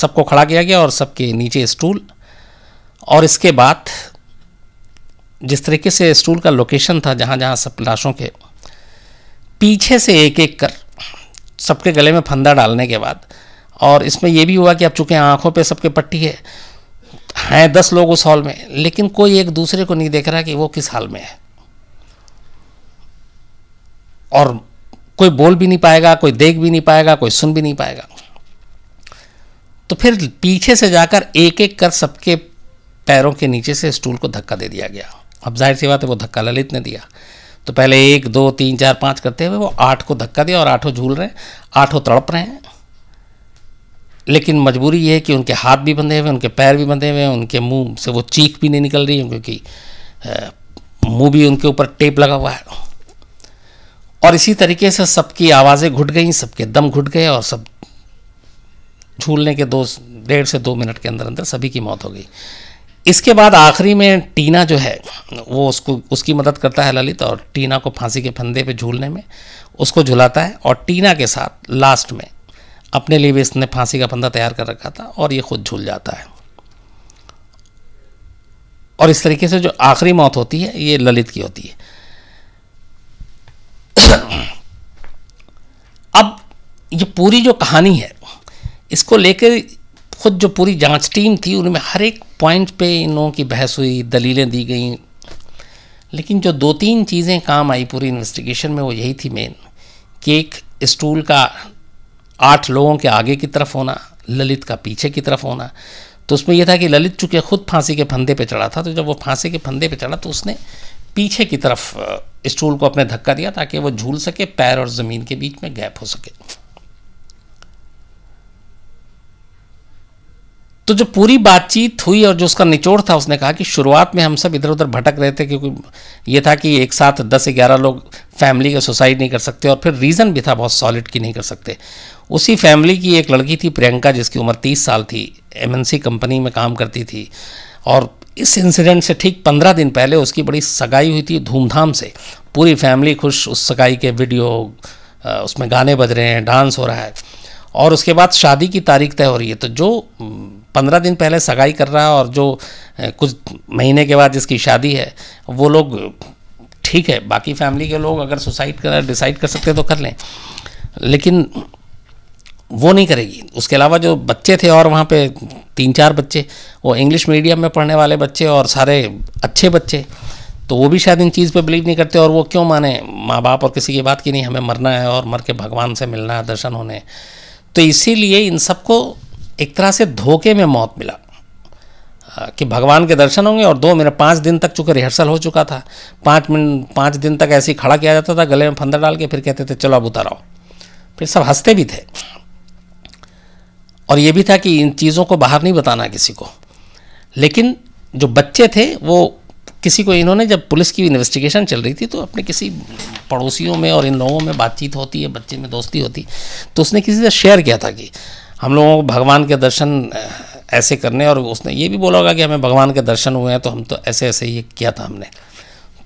सबको खड़ा किया गया और सबके नीचे स्टूल और इसके बाद जिस तरीके से स्टूल का लोकेशन था जहाँ जहाँ सब लाशों के पीछे से एक एक कर सबके गले में फंदा डालने के बाद और इसमें यह भी हुआ कि अब चूंकि आँखों पे सबके पट्टी है हैं दस लोग उस हॉल में लेकिन कोई एक दूसरे को नहीं देख रहा कि वो किस हाल में है और कोई बोल भी नहीं पाएगा कोई देख भी नहीं पाएगा कोई सुन भी नहीं पाएगा तो फिर पीछे से जाकर एक एक कर सबके पैरों के नीचे से स्टूल को धक्का दे दिया गया अब जाहिर सी बात है वो धक्का ललित ने दिया तो पहले एक दो तीन चार पाँच करते हुए वो आठ को धक्का दिया और आठों झूल रहे हैं आठों तड़प रहे हैं लेकिन मजबूरी ये है कि उनके हाथ भी बंधे हुए हैं उनके पैर भी बंधे हुए हैं उनके मुंह से वो चीख भी नहीं निकल रही है क्योंकि मुंह भी उनके ऊपर टेप लगा हुआ है और इसी तरीके से सबकी आवाज़ें घुट गई सबके दम घुट गए और सब झूलने के दो डेढ़ से दो मिनट के अंदर अंदर सभी की मौत हो गई इसके बाद आखिरी में टीना जो है वो उसको उसकी मदद करता है ललित और टीना को फांसी के फंदे पे झूलने में उसको झुलाता है और टीना के साथ लास्ट में अपने लिए भी इसने फांसी का फंदा तैयार कर रखा था और ये खुद झूल जाता है और इस तरीके से जो आखिरी मौत होती है ये ललित की होती है अब ये पूरी जो कहानी है इसको लेकर खुद जो पूरी जांच टीम थी उनमें हर एक पॉइंट पे इन लोगों की बहस हुई दलीलें दी गई लेकिन जो दो तीन चीज़ें काम आई पूरी इन्वेस्टिगेशन में वो यही थी मेन कि एक स्टूल का आठ लोगों के आगे की तरफ होना ललित का पीछे की तरफ होना तो उसमें यह था कि ललित चूँकि खुद फांसी के फंदे पे चढ़ा था तो जब वो फांसी के फंदे पे चढ़ा तो उसने पीछे की तरफ स्टूल को अपने धक्का दिया ताकि वो झूल सके पैर और ज़मीन के बीच में गैप हो सके तो जो पूरी बातचीत हुई और जो उसका निचोड़ था उसने कहा कि शुरुआत में हम सब इधर उधर भटक रहे थे क्योंकि ये था कि एक साथ दस ग्यारह लोग फैमिली का सुसाइड नहीं कर सकते और फिर रीज़न भी था बहुत सॉलिड की नहीं कर सकते उसी फैमिली की एक लड़की थी प्रियंका जिसकी उम्र तीस साल थी एम कंपनी में काम करती थी और इस इंसिडेंट से ठीक पंद्रह दिन पहले उसकी बड़ी सगाई हुई थी धूमधाम से पूरी फैमिली खुश उस सगाई के वीडियो उसमें गाने बज रहे हैं डांस हो रहा है और उसके बाद शादी की तारीख तय हो रही है तो जो पंद्रह दिन पहले सगाई कर रहा है और जो कुछ महीने के बाद जिसकी शादी है वो लोग ठीक है बाकी फैमिली के लोग अगर सुसाइड कर डिसाइड कर सकते तो कर लें लेकिन वो नहीं करेगी उसके अलावा जो बच्चे थे और वहाँ पे तीन चार बच्चे वो इंग्लिश मीडियम में पढ़ने वाले बच्चे और सारे अच्छे बच्चे तो वो भी शायद इन चीज़ पे बिलीव नहीं करते और वो क्यों माने माँ बाप और किसी की बात की नहीं हमें मरना है और मर के भगवान से मिलना है दर्शन होने तो इसीलिए इन सबको एक तरह से धोखे में मौत मिला कि भगवान के दर्शन होंगे और दो मेरा पाँच दिन तक चूँकि रिहर्सल हो चुका था पाँच मिनट पाँच दिन तक ऐसे ही खड़ा किया जाता था गले में फंदा डाल के फिर कहते थे चलो अब उताराओ फिर सब हंसते भी थे और ये भी था कि इन चीज़ों को बाहर नहीं बताना किसी को लेकिन जो बच्चे थे वो किसी को इन्होंने जब पुलिस की इन्वेस्टिगेशन चल रही थी तो अपने किसी पड़ोसियों में और इन लोगों में बातचीत होती है बच्चे में दोस्ती होती तो उसने किसी से शेयर किया था कि हम लोगों को भगवान के दर्शन ऐसे करने और उसने ये भी बोला होगा कि हमें भगवान के दर्शन हुए हैं तो हम तो ऐसे ऐसे ये किया था हमने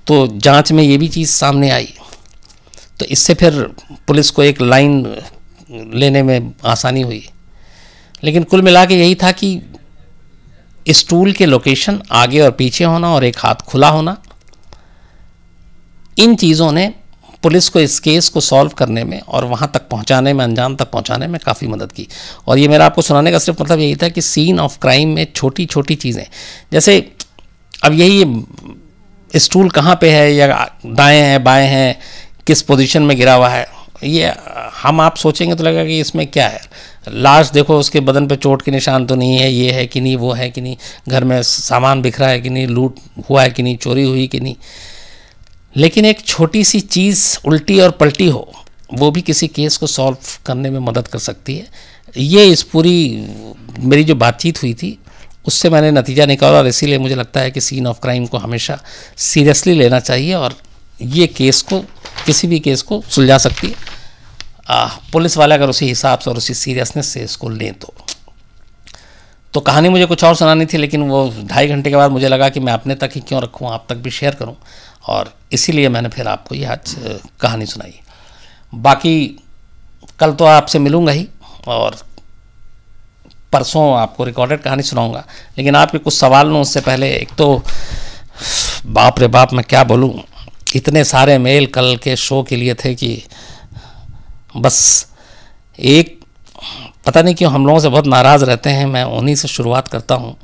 तो जांच में ये भी चीज़ सामने आई तो इससे फिर पुलिस को एक लाइन लेने में आसानी हुई लेकिन कुल मिला के यही था कि स्टूल के लोकेशन आगे और पीछे होना और एक हाथ खुला होना इन चीज़ों ने पुलिस को इस केस को सॉल्व करने में और वहाँ तक पहुँचाने में अंजाम तक पहुँचाने में काफ़ी मदद की और ये मेरा आपको सुनाने का सिर्फ मतलब यही था कि सीन ऑफ क्राइम में छोटी छोटी चीज़ें जैसे अब यही स्टूल कहाँ पे है या दाएँ हैं बाएँ हैं किस पोजीशन में गिरा हुआ है ये हम आप सोचेंगे तो लगेगा कि इसमें क्या है लास्ट देखो उसके बदन पे चोट के निशान तो नहीं है ये है कि नहीं वो है कि नहीं घर में सामान बिखरा है कि नहीं लूट हुआ है कि नहीं चोरी हुई कि नहीं लेकिन एक छोटी सी चीज़ उल्टी और पलटी हो वो भी किसी केस को सॉल्व करने में मदद कर सकती है ये इस पूरी मेरी जो बातचीत हुई थी उससे मैंने नतीजा निकाला और इसीलिए मुझे लगता है कि सीन ऑफ क्राइम को हमेशा सीरियसली लेना चाहिए और ये केस को किसी भी केस को सुलझा सकती है पुलिस वाले अगर उसी हिसाब से और उसी सीरियसनेस से इसको लें तो तो कहानी मुझे कुछ और सुनानी थी लेकिन वो ढाई घंटे के बाद मुझे लगा कि मैं अपने तक ही क्यों रखूँ आप तक भी शेयर करूँ और इसीलिए मैंने फिर आपको ये आज कहानी सुनाई बाकी कल तो आपसे मिलूँगा ही और परसों आपको रिकॉर्डेड कहानी सुनाऊँगा लेकिन आपके कुछ सवाल लूँ उससे पहले एक तो बाप रे बाप मैं क्या बोलूँ इतने सारे मेल कल के शो के लिए थे कि बस एक पता नहीं क्यों हम लोगों से बहुत नाराज़ रहते हैं मैं उन्हीं से शुरुआत करता हूँ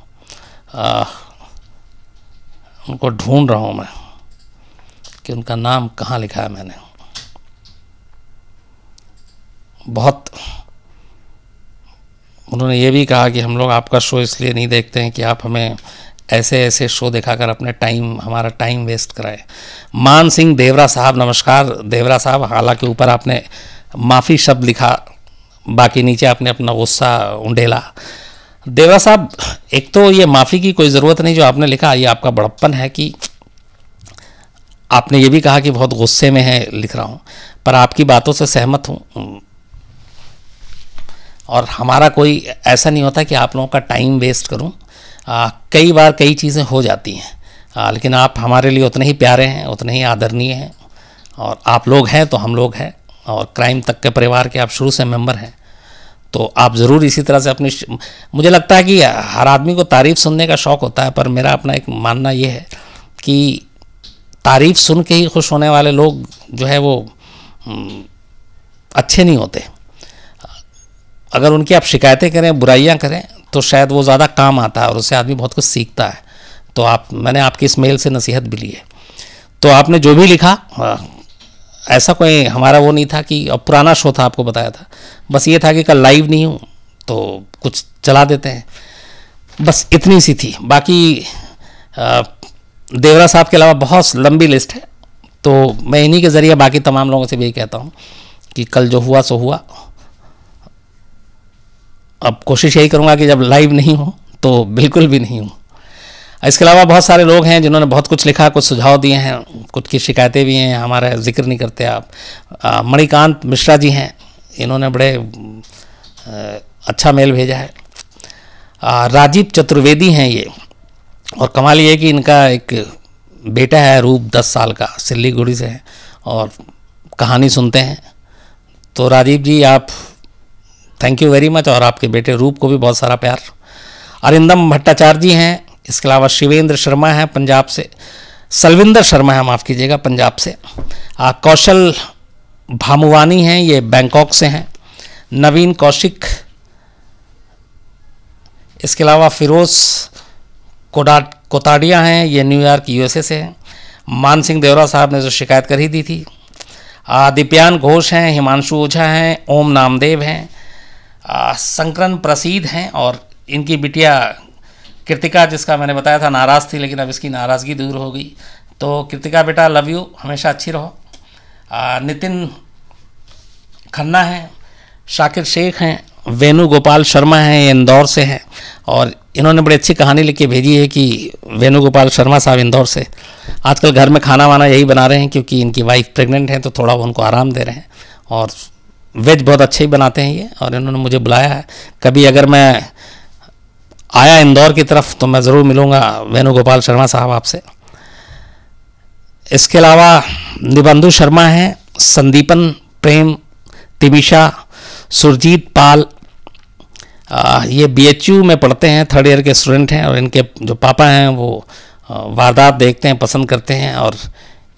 उनको ढूंढ रहा हूँ मैं कि उनका नाम कहाँ लिखा है मैंने बहुत उन्होंने ये भी कहा कि हम लोग आपका शो इसलिए नहीं देखते हैं कि आप हमें ऐसे ऐसे शो दिखाकर अपने टाइम हमारा टाइम वेस्ट कराए मान सिंह देवरा साहब नमस्कार देवरा साहब हालांकि ऊपर आपने माफ़ी शब्द लिखा बाकी नीचे आपने अपना गुस्सा उंडेला देवा साहब एक तो ये माफ़ी की कोई ज़रूरत नहीं जो आपने लिखा ये आपका बड़प्पन है कि आपने ये भी कहा कि बहुत गुस्से में है लिख रहा हूँ पर आपकी बातों से सहमत हूँ और हमारा कोई ऐसा नहीं होता कि आप लोगों का टाइम वेस्ट करूँ कई बार कई चीज़ें हो जाती हैं लेकिन आप हमारे लिए उतने ही प्यारे हैं उतने ही आदरणीय हैं और आप लोग हैं तो हम लोग हैं और क्राइम तक के परिवार के आप शुरू से मेंबर हैं तो आप ज़रूर इसी तरह से अपनी मुझे लगता है कि हर आदमी को तारीफ सुनने का शौक़ होता है पर मेरा अपना एक मानना ये है कि तारीफ सुन के ही खुश होने वाले लोग जो है वो हम्म, अच्छे नहीं होते अगर उनकी आप शिकायतें करें बुराइयां करें तो शायद वो ज़्यादा काम आता है और उससे आदमी बहुत कुछ सीखता है तो आप मैंने आपकी इस मेल से नसीहत भी ली है तो आपने जो भी लिखा हाँ, ऐसा कोई हमारा वो नहीं था कि अब पुराना शो था आपको बताया था बस ये था कि कल लाइव नहीं हूँ तो कुछ चला देते हैं बस इतनी सी थी बाकी देवरा साहब के अलावा बहुत लंबी लिस्ट है तो मैं इन्हीं के ज़रिए बाकी तमाम लोगों से भी यही कहता हूँ कि कल जो हुआ सो हुआ अब कोशिश यही करूँगा कि जब लाइव नहीं हो तो बिल्कुल भी नहीं हूँ इसके अलावा बहुत सारे लोग हैं जिन्होंने बहुत कुछ लिखा कुछ सुझाव दिए हैं कुछ की शिकायतें भी हैं हमारा जिक्र नहीं करते आप मणिकांत मिश्रा जी हैं इन्होंने बड़े अच्छा मेल भेजा है राजीव चतुर्वेदी हैं ये और कमाल ये कि इनका एक बेटा है रूप दस साल का सिल्लीगुड़ी से है और कहानी सुनते हैं तो राजीव जी आप थैंक यू वेरी मच और आपके बेटे रूप को भी बहुत सारा प्यार अरिंदम भट्टाचार्य जी हैं इसके अलावा शिवेंद्र शर्मा है पंजाब से सलविंदर शर्मा है माफ़ कीजिएगा पंजाब से आ, कौशल भामुवानी हैं ये बैंकॉक से हैं नवीन कौशिक इसके अलावा फिरोज कोडा कोताडिया हैं ये न्यूयॉर्क यूएसए से हैं मान सिंह देवरा साहब ने जो शिकायत कर ही दी थी दिप्यान घोष हैं हिमांशु ओझा हैं ओम नामदेव हैं संकरन प्रसीद हैं और इनकी बिटिया कृतिका जिसका मैंने बताया था नाराज़ थी लेकिन अब इसकी नाराज़गी दूर हो गई तो कृतिका बेटा लव यू हमेशा अच्छी रहो नितिन खन्ना हैं शाकिर शेख हैं वेणु गोपाल शर्मा हैं ये इंदौर से हैं और इन्होंने बड़ी अच्छी कहानी लिख के भेजी है कि वेणु गोपाल शर्मा साहब इंदौर से आजकल घर में खाना वाना यही बना रहे हैं क्योंकि इनकी वाइफ प्रेग्नेंट हैं तो थोड़ा वो उनको आराम दे रहे हैं और वेज बहुत अच्छे ही बनाते हैं ये और इन्होंने मुझे बुलाया है कभी अगर मैं आया इंदौर की तरफ तो मैं ज़रूर मिलूँगा वेणुगोपाल शर्मा साहब आपसे इसके अलावा निबंधु शर्मा हैं संदीपन प्रेम तिमिशा सुरजीत पाल आ, ये बीएचयू में पढ़ते हैं थर्ड ईयर के स्टूडेंट हैं और इनके जो पापा हैं वो वारदात देखते हैं पसंद करते हैं और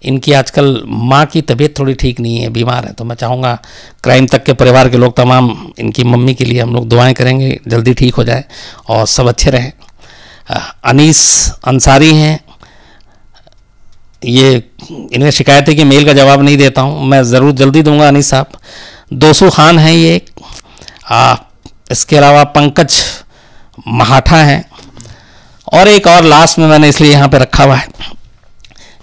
इनकी आजकल माँ की तबीयत थोड़ी ठीक नहीं है बीमार है तो मैं चाहूँगा क्राइम तक के परिवार के लोग तमाम इनकी मम्मी के लिए हम लोग दुआएं करेंगे जल्दी ठीक हो जाए और सब अच्छे रहें अनीस अंसारी हैं ये इन्हें शिकायत है कि मेल का जवाब नहीं देता हूँ मैं ज़रूर जल्दी दूंगा अनीस साहब दोसू खान हैं ये आ, इसके अलावा पंकज महाठा हैं और एक और लास्ट में मैंने इसलिए यहाँ पे रखा हुआ है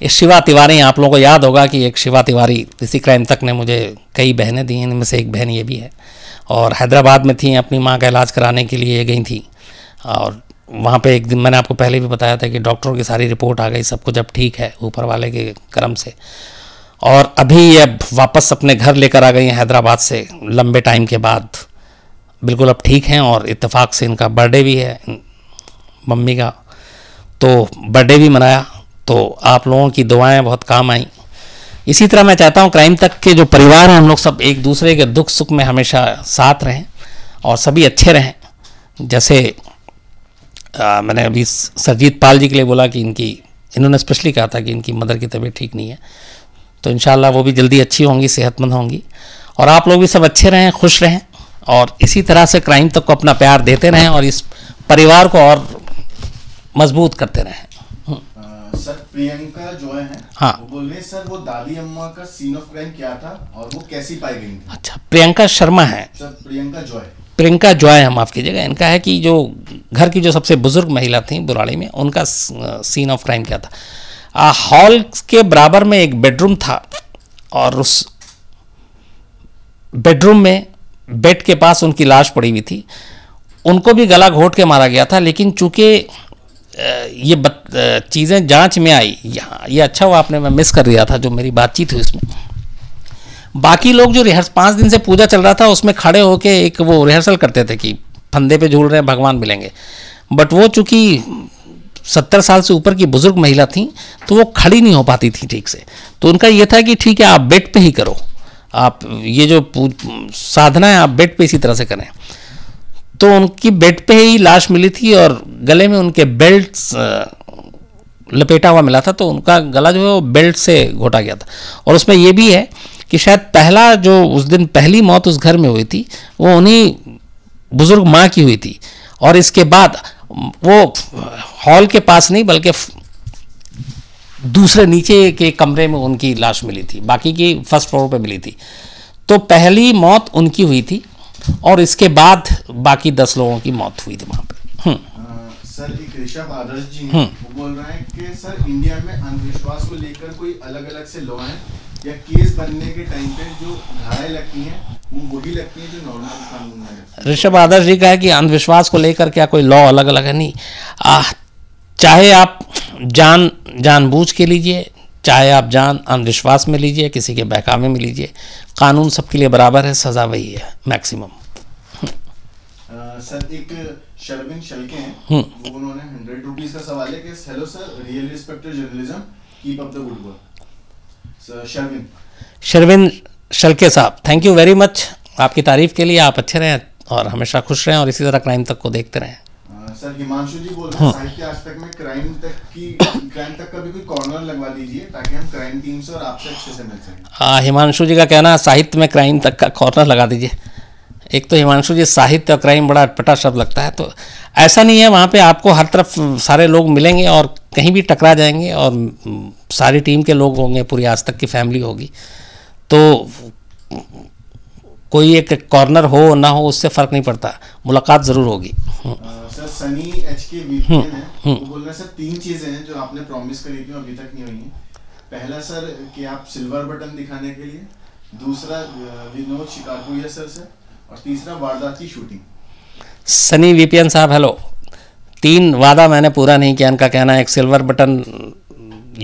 ये शिवा तिवारी आप लोगों को याद होगा कि एक शिवा तिवारी इसी क्राइम तक ने मुझे कई बहनें दी इनमें से एक बहन ये भी है और हैदराबाद में थी अपनी माँ का इलाज कराने के लिए गई थी और वहाँ पे एक दिन मैंने आपको पहले भी बताया था कि डॉक्टरों की सारी रिपोर्ट आ गई सब कुछ अब ठीक है ऊपर वाले के क्रम से और अभी ये वापस अपने घर लेकर आ गई हैं हैदराबाद से लंबे टाइम के बाद बिल्कुल अब ठीक हैं और इत्तेफाक से इनका बर्थडे भी है मम्मी का तो बर्थडे भी मनाया तो आप लोगों की दुआएं बहुत काम आई इसी तरह मैं चाहता हूँ क्राइम तक के जो परिवार हैं हम लोग सब एक दूसरे के दुख सुख में हमेशा साथ रहें और सभी अच्छे रहें जैसे आ, मैंने अभी सरजीत पाल जी के लिए बोला कि इनकी इन्होंने स्पेशली कहा था कि इनकी मदर की तबीयत ठीक नहीं है तो इन वो भी जल्दी अच्छी होंगी सेहतमंद होंगी और आप लोग भी सब अच्छे रहें खुश रहें और इसी तरह से क्राइम तक को अपना प्यार देते रहें और इस परिवार को और मजबूत करते रहें सर प्रियंका जो है हाँ वो बोल रहे सर वो दादी अम्मा का सीन ऑफ क्राइम क्या था और वो कैसी पाई गई अच्छा प्रियंका शर्मा है सर प्रियंका जॉय प्रियंका जॉय है माफ़ कीजिएगा इनका है कि जो घर की जो सबसे बुजुर्ग महिला थी बुराड़ी में उनका सीन ऑफ क्राइम क्या था हॉल के बराबर में एक बेडरूम था और उस बेडरूम में बेड के पास उनकी लाश पड़ी हुई थी उनको भी गला घोट के मारा गया था लेकिन चूंकि ये चीज़ें जांच में आई यहाँ ये अच्छा हुआ आपने मैं मिस कर दिया था जो मेरी बातचीत हुई उसमें बाकी लोग जो रिहर्स पाँच दिन से पूजा चल रहा था उसमें खड़े होके एक वो रिहर्सल करते थे कि फंदे पे झूल रहे हैं भगवान मिलेंगे बट वो चूँकि सत्तर साल से ऊपर की बुज़ुर्ग महिला थी तो वो खड़ी नहीं हो पाती थी ठीक से तो उनका ये था कि ठीक है आप बेड पे ही करो आप ये जो साधना है आप बेड पे इसी तरह से करें तो उनकी बेड पे ही लाश मिली थी और गले में उनके बेल्ट लपेटा हुआ मिला था तो उनका गला जो है वो बेल्ट से घोटा गया था और उसमें ये भी है कि शायद पहला जो उस दिन पहली मौत उस घर में हुई थी वो उन्हीं बुजुर्ग माँ की हुई थी और इसके बाद वो हॉल के पास नहीं बल्कि दूसरे नीचे के कमरे में उनकी लाश मिली थी बाकी की फर्स्ट फ्लोर पे मिली थी तो पहली मौत उनकी हुई थी और इसके बाद बाकी दस लोगों की मौत हुई थी वहां पर हम्म। सर एक ऋषभ आदर्श जी हम्म। वो बोल रहे हैं कि सर इंडिया में अंधविश्वास को लेकर कोई अलग अलग से लॉ है या केस बनने के टाइम पे जो लगती हैं ऋषभ आदर्श जी का है कि अंधविश्वास को लेकर क्या कोई लॉ अलग अलग है नहीं आ, चाहे आप जान जानबूझ के लीजिए चाहे आप जान अंधविश्वास में लीजिए किसी के बहकावे में लीजिए कानून सबके लिए बराबर है सज़ा वही है मैक्सिमम सर एक शर्विन शलके हैं हम्म। उन्होंने हंड्रेड रुपीज का सवाल है कि hello sir real respected journalism keep up the good work Sharvin Sharvin Shalke साहब थैंक यू वेरी मच आपकी तारीफ के लिए आप अच्छे रहें और हमेशा खुश रहें और इसी तरह क्राइम तक को देखते रहें सर हिमांशु जी बोल रहे हैं हाँ। साहित्य आज तक में क्राइम तक की क्राइम तक का भी कोई कॉर्नर लगवा दीजिए ताकि हम क्राइम टीम से और आपसे अच्छे से मिल सकें हाँ हिमांशु जी का कहना साहित्य में क्राइम तक का कॉर्नर लगा दीजिए एक तो हिमांशु जी साहित्य और क्राइम बड़ा अटपटा शब्द लगता है तो ऐसा नहीं है वहाँ पे आपको हर तरफ सारे लोग मिलेंगे और कहीं भी टकरा जाएंगे और सारी टीम के लोग होंगे पूरी आज तक की फैमिली होगी तो कोई एक कॉर्नर हो ना हो उससे फ़र्क नहीं पड़ता मुलाकात ज़रूर होगी सर सनी एच के है हम्म, वो हम्म। बोल रहे सर तीन चीजें हैं जो आपने प्रॉमिस करी थी अभी तक नहीं हुई है पहला सर कि आप सिल्वर बटन दिखाने के लिए दूसरा विनोद सर और तीसरा वारदात की शूटिंग सनी वीपीएन साहब हेलो तीन वादा मैंने पूरा नहीं किया इनका कहना है एक सिल्वर बटन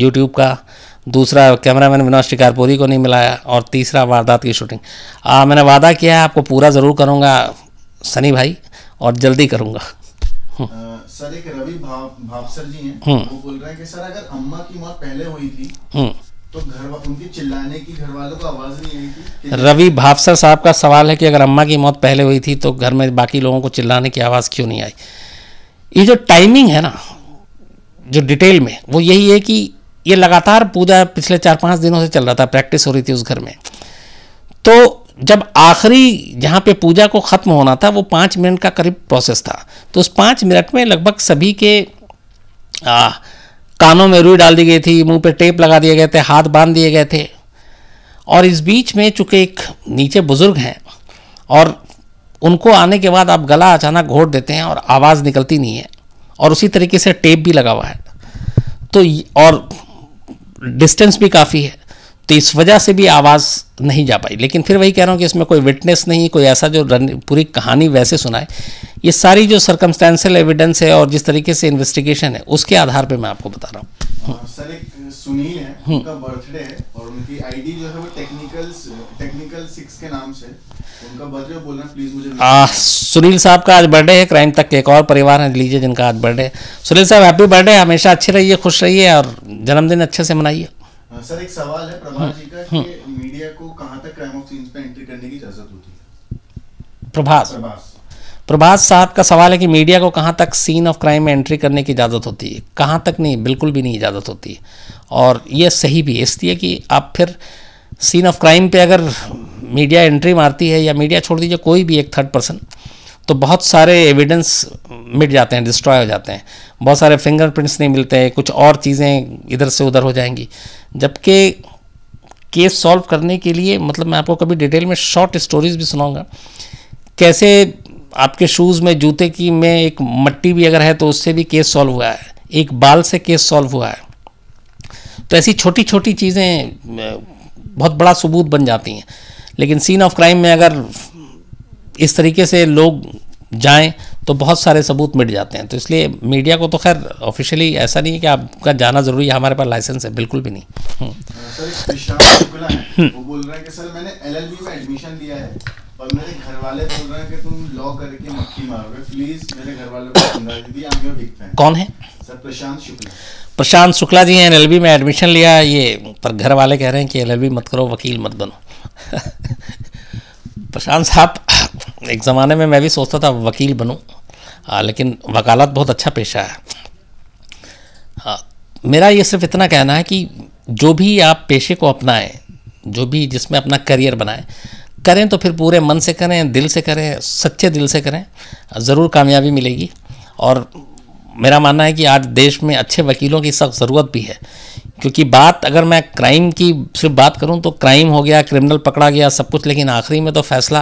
यूट्यूब का दूसरा कैमरामैन विनोद शिकारपुरी को नहीं मिलाया और तीसरा वारदात की शूटिंग आ, मैंने वादा किया है आपको पूरा ज़रूर करूँगा सनी भाई और जल्दी करूँगा हम्म। सर एक रवि भाव भावसर जी हैं हम्म। वो बोल रहे हैं कि सर अगर अम्मा की मौत पहले हुई थी हम्म। तो घर उनकी चिल्लाने की घर वालों को आवाज नहीं आई थी रवि भावसर साहब का सवाल है कि अगर अम्मा की मौत पहले हुई थी तो घर में बाकी लोगों को चिल्लाने की आवाज़ क्यों नहीं आई ये जो टाइमिंग है ना जो डिटेल में वो यही है कि ये लगातार पूजा पिछले चार पांच दिनों से चल रहा था प्रैक्टिस हो रही थी उस घर में तो जब आखिरी जहाँ पे पूजा को ख़त्म होना था वो पाँच मिनट का करीब प्रोसेस था तो उस पाँच मिनट में लगभग सभी के आ, कानों में रुई डाल दी गई थी मुंह पे टेप लगा दिए गए थे हाथ बांध दिए गए थे और इस बीच में चूँकि एक नीचे बुज़ुर्ग हैं और उनको आने के बाद आप गला अचानक घोट देते हैं और आवाज़ निकलती नहीं है और उसी तरीके से टेप भी लगा हुआ है तो और डिस्टेंस भी काफ़ी है तो इस वजह से भी आवाज़ नहीं जा पाई लेकिन फिर वही कह रहा हूँ कि इसमें कोई विटनेस नहीं कोई ऐसा जो पूरी कहानी वैसे सुनाए ये सारी जो सरकमस्टेंशियल एविडेंस है और जिस तरीके से इन्वेस्टिगेशन है उसके आधार पर मैं आपको बता रहा हूँ हाँ, सर एक सुनील है हम्म। उनका बर्थडे है और उनकी आईडी जो है वो टेक्निकल टेक्निकल सिक्स के नाम से उनका बर्थडे बोलना प्लीज मुझे आ, सुनील साहब का आज बर्थडे है क्राइम तक के एक और परिवार है लीजिए जिनका आज बर्थडे है सुनील साहब हैप्पी बर्थडे हमेशा अच्छे रहिए खुश रहिए और जन्मदिन अच्छे से मनाइए हाँ, सर एक सवाल है प्रभात जी का कि मीडिया को तक क्राइम ऑफ सीन्स पे एंट्री करने की इजाजत होती है प्रभास साहब का सवाल है कि मीडिया को कहाँ तक सीन ऑफ क्राइम में एंट्री करने की इजाज़त होती है कहाँ तक नहीं बिल्कुल भी नहीं इजाज़त होती है और ये सही भी है इसलिए कि आप फिर सीन ऑफ क्राइम पे अगर मीडिया एंट्री मारती है या मीडिया छोड़ दीजिए कोई भी एक थर्ड पर्सन तो बहुत सारे एविडेंस मिट जाते हैं डिस्ट्रॉय हो जाते हैं बहुत सारे फिंगरप्रिंट्स नहीं मिलते हैं कुछ और चीज़ें इधर से उधर हो जाएंगी जबकि केस सॉल्व करने के लिए मतलब मैं आपको कभी डिटेल में शॉर्ट स्टोरीज भी सुनाऊंगा कैसे आपके शूज़ में जूते की में एक मट्टी भी अगर है तो उससे भी केस सॉल्व हुआ है एक बाल से केस सॉल्व हुआ है तो ऐसी छोटी छोटी चीज़ें बहुत बड़ा सबूत बन जाती हैं लेकिन सीन ऑफ क्राइम में अगर इस तरीके से लोग जाएं तो बहुत सारे सबूत मिट जाते हैं तो इसलिए मीडिया को तो खैर ऑफिशियली ऐसा नहीं है कि आपका जाना ज़रूरी है हमारे पास लाइसेंस है बिल्कुल भी नहीं हम्म। है हम्म। कौन है प्रशांत शुक्ला जी शुक्ला एल बी में एडमिशन लिया ये पर घर वाले कह रहे हैं कि बी मत करो वकील मत बनो प्रशांत साहब एक ज़माने में मैं भी सोचता था वकील बनूँ हाँ, लेकिन वकालत बहुत अच्छा पेशा है आ, हाँ, मेरा ये सिर्फ इतना कहना है कि जो भी आप पेशे को अपनाएं जो भी जिसमें अपना करियर बनाएं करें तो फिर पूरे मन से करें दिल से करें सच्चे दिल से करें ज़रूर कामयाबी मिलेगी और मेरा मानना है कि आज देश में अच्छे वकीलों की सख्त ज़रूरत भी है क्योंकि बात अगर मैं क्राइम की सिर्फ बात करूं तो क्राइम हो गया क्रिमिनल पकड़ा गया सब कुछ लेकिन आखिरी में तो फैसला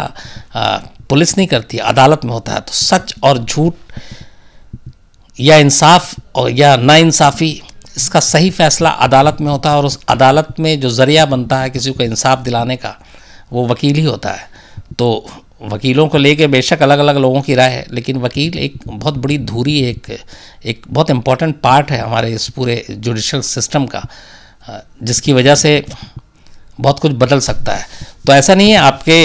आ, पुलिस नहीं करती अदालत में होता है तो सच और झूठ या इंसाफ और या इंसाफ़ी इसका सही फैसला अदालत में होता है और उस अदालत में जो ज़रिया बनता है किसी को इंसाफ दिलाने का वो वकील ही होता है तो वकीलों को लेके बेशक अलग अलग लोगों की राय है लेकिन वकील एक बहुत बड़ी धूरी एक एक बहुत इम्पॉर्टेंट पार्ट है हमारे इस पूरे जुडिशल सिस्टम का जिसकी वजह से बहुत कुछ बदल सकता है तो ऐसा नहीं है आपके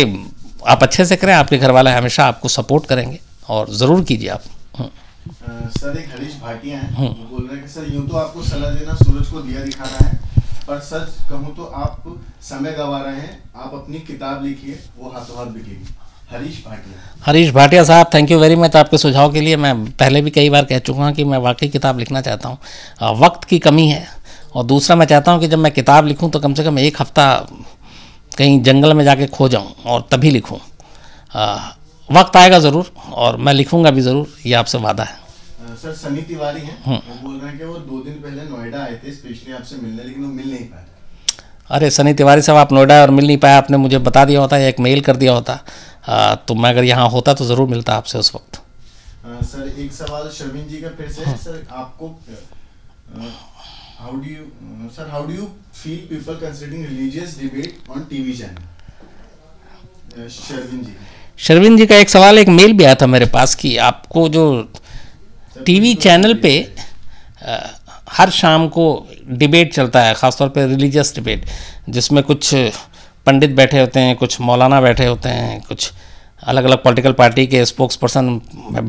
आप अच्छे से करें आपके घर वाले हमेशा आपको सपोर्ट करेंगे और ज़रूर कीजिए आप हम्म। सर एक हरीश भाटिया हम्म। वो बोल रहे हैं कि सर यूं तो आपको सलाह देना सूरज को दिया रहा है पर सच कहूँ तो आप समय गवा रहे हैं आप अपनी किताब लिखिए वो हाथों हाथ बिकेगी हरीश भाटिया हरीश भाटिया साहब थैंक यू वेरी मच आपके सुझाव के लिए मैं पहले भी कई बार कह चुका हूँ कि मैं वाकई किताब लिखना चाहता हूँ वक्त की कमी है और दूसरा मैं चाहता हूँ कि जब मैं किताब लिखूँ तो कम से कम एक हफ्ता कहीं जंगल में जाके खो जाऊँ और तभी लिखूँ वक्त आएगा ज़रूर और मैं लिखूँगा भी ज़रूर ये आपसे वादा है सर सनी तिवारी हैं हम्म। वो बोल रहे हैं कि वो दो दिन पहले नोएडा आए थे स्पेशली आपसे मिलने लेकिन वो मिल नहीं पाए अरे सनी तिवारी साहब आप नोएडा और मिल नहीं पाए आपने मुझे बता दिया होता या एक मेल कर दिया होता तो मैं अगर यहाँ होता तो ज़रूर मिलता आपसे उस वक्त आ, सर एक सवाल शर्मिन जी का फिर से हाँ। सर आपको how do you sir how do you feel people considering religious debate on TV channel Sharmin ji Sharvin ji का एक सवाल एक मेल भी आया था मेरे पास कि आपको जो टीवी चैनल पे आ, हर शाम को डिबेट चलता है ख़ासतौर पे रिलीजियस डिबेट जिसमें कुछ पंडित बैठे होते हैं कुछ मौलाना बैठे होते हैं कुछ अलग अलग पॉलिटिकल पार्टी के स्पोक्स पर्सन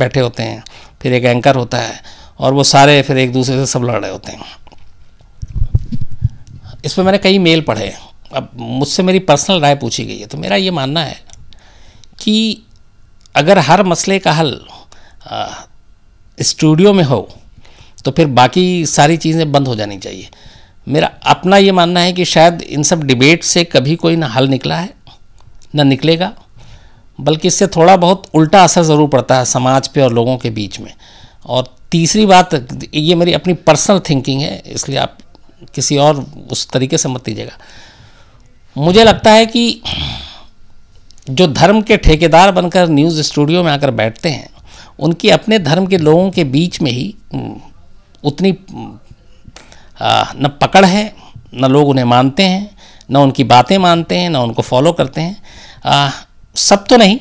बैठे होते हैं फिर एक एंकर होता है और वो सारे फिर एक दूसरे से सब लड़ रहे होते हैं इस पर मैंने कई मेल पढ़े अब मुझसे मेरी पर्सनल राय पूछी गई है तो मेरा ये मानना है कि अगर हर मसले का हल स्टूडियो में हो तो फिर बाकी सारी चीज़ें बंद हो जानी चाहिए मेरा अपना ये मानना है कि शायद इन सब डिबेट से कभी कोई ना हल निकला है ना निकलेगा बल्कि इससे थोड़ा बहुत उल्टा असर ज़रूर पड़ता है समाज पे और लोगों के बीच में और तीसरी बात ये मेरी अपनी पर्सनल थिंकिंग है इसलिए आप किसी और उस तरीके से मत दीजिएगा मुझे लगता है कि जो धर्म के ठेकेदार बनकर न्यूज़ स्टूडियो में आकर बैठते हैं उनकी अपने धर्म के लोगों के बीच में ही उतनी न पकड़ है न लोग उन्हें मानते हैं न उनकी बातें मानते हैं न उनको फॉलो करते हैं आ, सब तो नहीं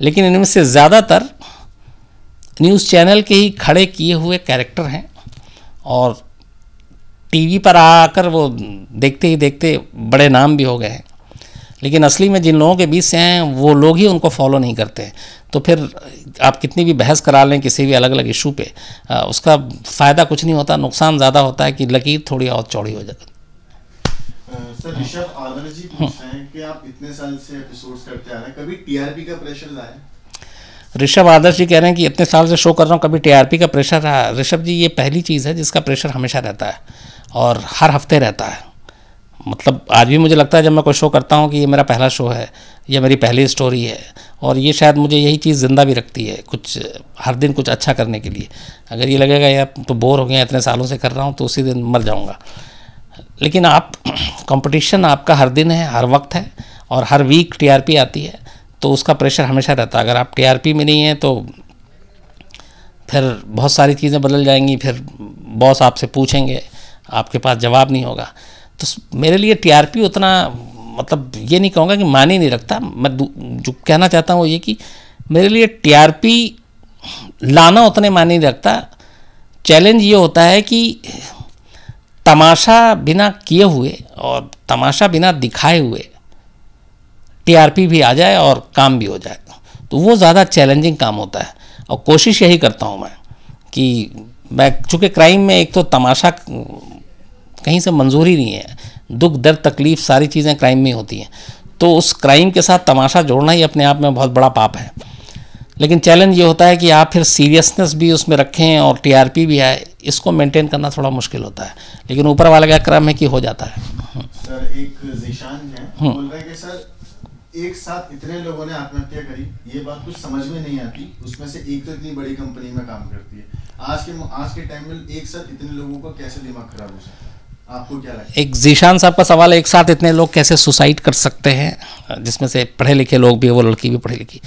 लेकिन इनमें से ज़्यादातर न्यूज़ चैनल के ही खड़े किए हुए कैरेक्टर हैं और टीवी पर आकर वो देखते ही देखते बड़े नाम भी हो गए हैं लेकिन असली में जिन लोगों के बीच से हैं वो लोग ही उनको फॉलो नहीं करते तो फिर आप कितनी भी बहस करा लें किसी भी अलग अलग इशू पे आ, उसका फ़ायदा कुछ नहीं होता नुकसान ज़्यादा होता है कि लकीर थोड़ी और चौड़ी हो जाती ऋषभ हम्म। ऋषभ आदर्श जी कह रहे हैं कि इतने साल से शो कर रहा हूँ कभी टीआरपी का प्रेशर रहा ऋषभ जी ये पहली चीज़ है जिसका प्रेशर हमेशा रहता है और हर हफ्ते रहता है मतलब आज भी मुझे लगता है जब मैं कोई शो करता हूँ कि ये मेरा पहला शो है ये मेरी पहली स्टोरी है और ये शायद मुझे यही चीज़ ज़िंदा भी रखती है कुछ हर दिन कुछ अच्छा करने के लिए अगर ये लगेगा यार तो बोर हो गया इतने सालों से कर रहा हूँ तो उसी दिन मर जाऊँगा लेकिन आप कंपटीशन आपका हर दिन है हर वक्त है और हर वीक टीआरपी आती है तो उसका प्रेशर हमेशा रहता है अगर आप टीआरपी में नहीं हैं तो फिर बहुत सारी चीज़ें बदल जाएंगी फिर बॉस आपसे पूछेंगे आपके पास जवाब नहीं होगा तो मेरे लिए टीआरपी उतना मतलब ये नहीं कहूँगा कि मान ही नहीं रखता मैं जो कहना चाहता हूँ ये कि मेरे लिए टीआरपी लाना उतने मान नहीं रखता चैलेंज ये होता है कि तमाशा बिना किए हुए और तमाशा बिना दिखाए हुए टीआरपी भी आ जाए और काम भी हो जाए तो वो ज़्यादा चैलेंजिंग काम होता है और कोशिश यही करता हूँ मैं कि मैं चूँकि क्राइम में एक तो तमाशा कहीं से मंजूरी नहीं है दुख दर्द तकलीफ सारी चीज़ें क्राइम में होती हैं तो उस क्राइम के साथ तमाशा जोड़ना ही अपने आप में बहुत बड़ा पाप है लेकिन चैलेंज ये होता है कि आप फिर सीरियसनेस भी उसमें रखें और टीआरपी भी आए इसको मेंटेन करना थोड़ा मुश्किल होता है लेकिन ऊपर वाले का क्रम है कि हो जाता है सर एक जिशान है हम्म। बोल रहे कि सर एक साथ इतने लोगों ने आत्महत्या करी ये बात कुछ समझ में नहीं आती उसमें से एक तो इतनी बड़ी कंपनी में काम करती है आज के आज के टाइम में एक साथ इतने लोगों का कैसे दिमाग खराब हो सकता है एक जीशान साहब का सवाल एक साथ इतने लोग कैसे सुसाइड कर सकते हैं जिसमें से पढ़े लिखे लोग भी वो लड़की भी पढ़ी लिखी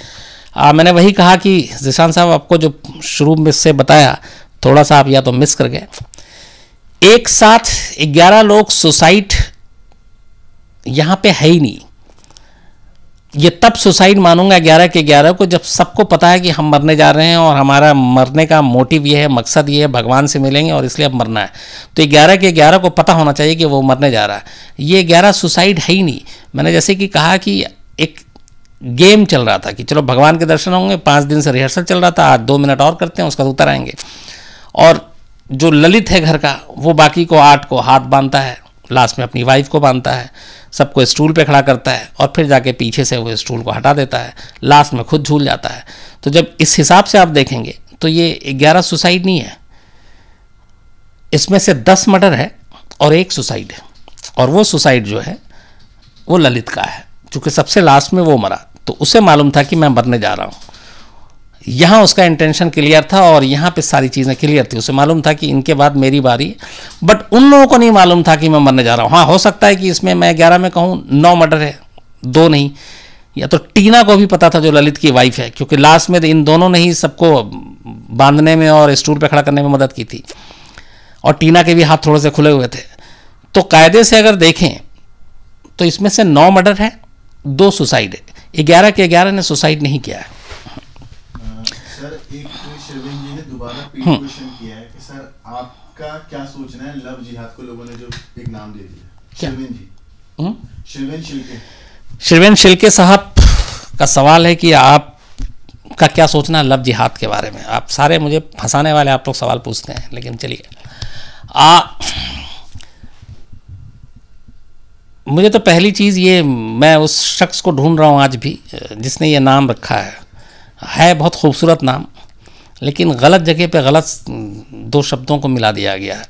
आ, मैंने वही कहा कि जीशान साहब आपको जो शुरू में से बताया थोड़ा सा आप या तो मिस कर गए एक साथ ग्यारह लोग सुसाइड यहाँ पे है ही नहीं ये तब सुसाइड मानूंगा ग्यारह के ग्यारह को जब सबको पता है कि हम मरने जा रहे हैं और हमारा मरने का मोटिव ये है मकसद ये है भगवान से मिलेंगे और इसलिए अब मरना है तो ये ग्यारह के ग्यारह को पता होना चाहिए कि वो मरने जा रहा है ये ग्यारह सुसाइड है ही नहीं मैंने जैसे कि कहा कि एक गेम चल रहा था कि चलो भगवान के दर्शन होंगे पाँच दिन से रिहर्सल चल रहा था आज दो मिनट और करते हैं उसका उतर आएंगे और जो ललित है घर का वो बाकी को आठ को हाथ बांधता है लास्ट में अपनी वाइफ को बांधता है सबको स्टूल पे खड़ा करता है और फिर जाके पीछे से वो स्टूल को हटा देता है लास्ट में खुद झूल जाता है तो जब इस हिसाब से आप देखेंगे तो ये ग्यारह सुसाइड नहीं है इसमें से दस मर्डर है और एक सुसाइड है और वो सुसाइड जो है वो ललित का है क्योंकि सबसे लास्ट में वो मरा तो उसे मालूम था कि मैं मरने जा रहा हूँ यहाँ उसका इंटेंशन क्लियर था और यहाँ पे सारी चीज़ें क्लियर थी उसे मालूम था कि इनके बाद मेरी बारी बट उन लोगों को नहीं मालूम था कि मैं मरने जा रहा हूँ हाँ हो सकता है कि इसमें मैं ग्यारह में कहूँ नौ मर्डर है दो नहीं या तो टीना को भी पता था जो ललित की वाइफ है क्योंकि लास्ट में इन दोनों ने ही सबको बांधने में और स्टूल पर खड़ा करने में मदद की थी और टीना के भी हाथ थोड़े से खुले हुए थे तो कायदे से अगर देखें तो इसमें से नौ मर्डर है दो सुसाइड है ग्यारह के ग्यारह ने सुसाइड नहीं किया है पीठ hmm. क्वेश्चन किया है कि सर आपका क्या सोचना है लव जिहाद को लोगों ने जो एक नाम दे दिया जी hmm? शिल्के शिल्के साहब का सवाल है कि आप का क्या सोचना है लव जिहाद के बारे में आप सारे मुझे फंसाने वाले आप लोग सवाल पूछते हैं लेकिन चलिए आ मुझे तो पहली चीज़ ये मैं उस शख्स को ढूंढ रहा हूँ आज भी जिसने ये नाम रखा है है बहुत खूबसूरत नाम लेकिन गलत जगह पे गलत दो शब्दों को मिला दिया गया है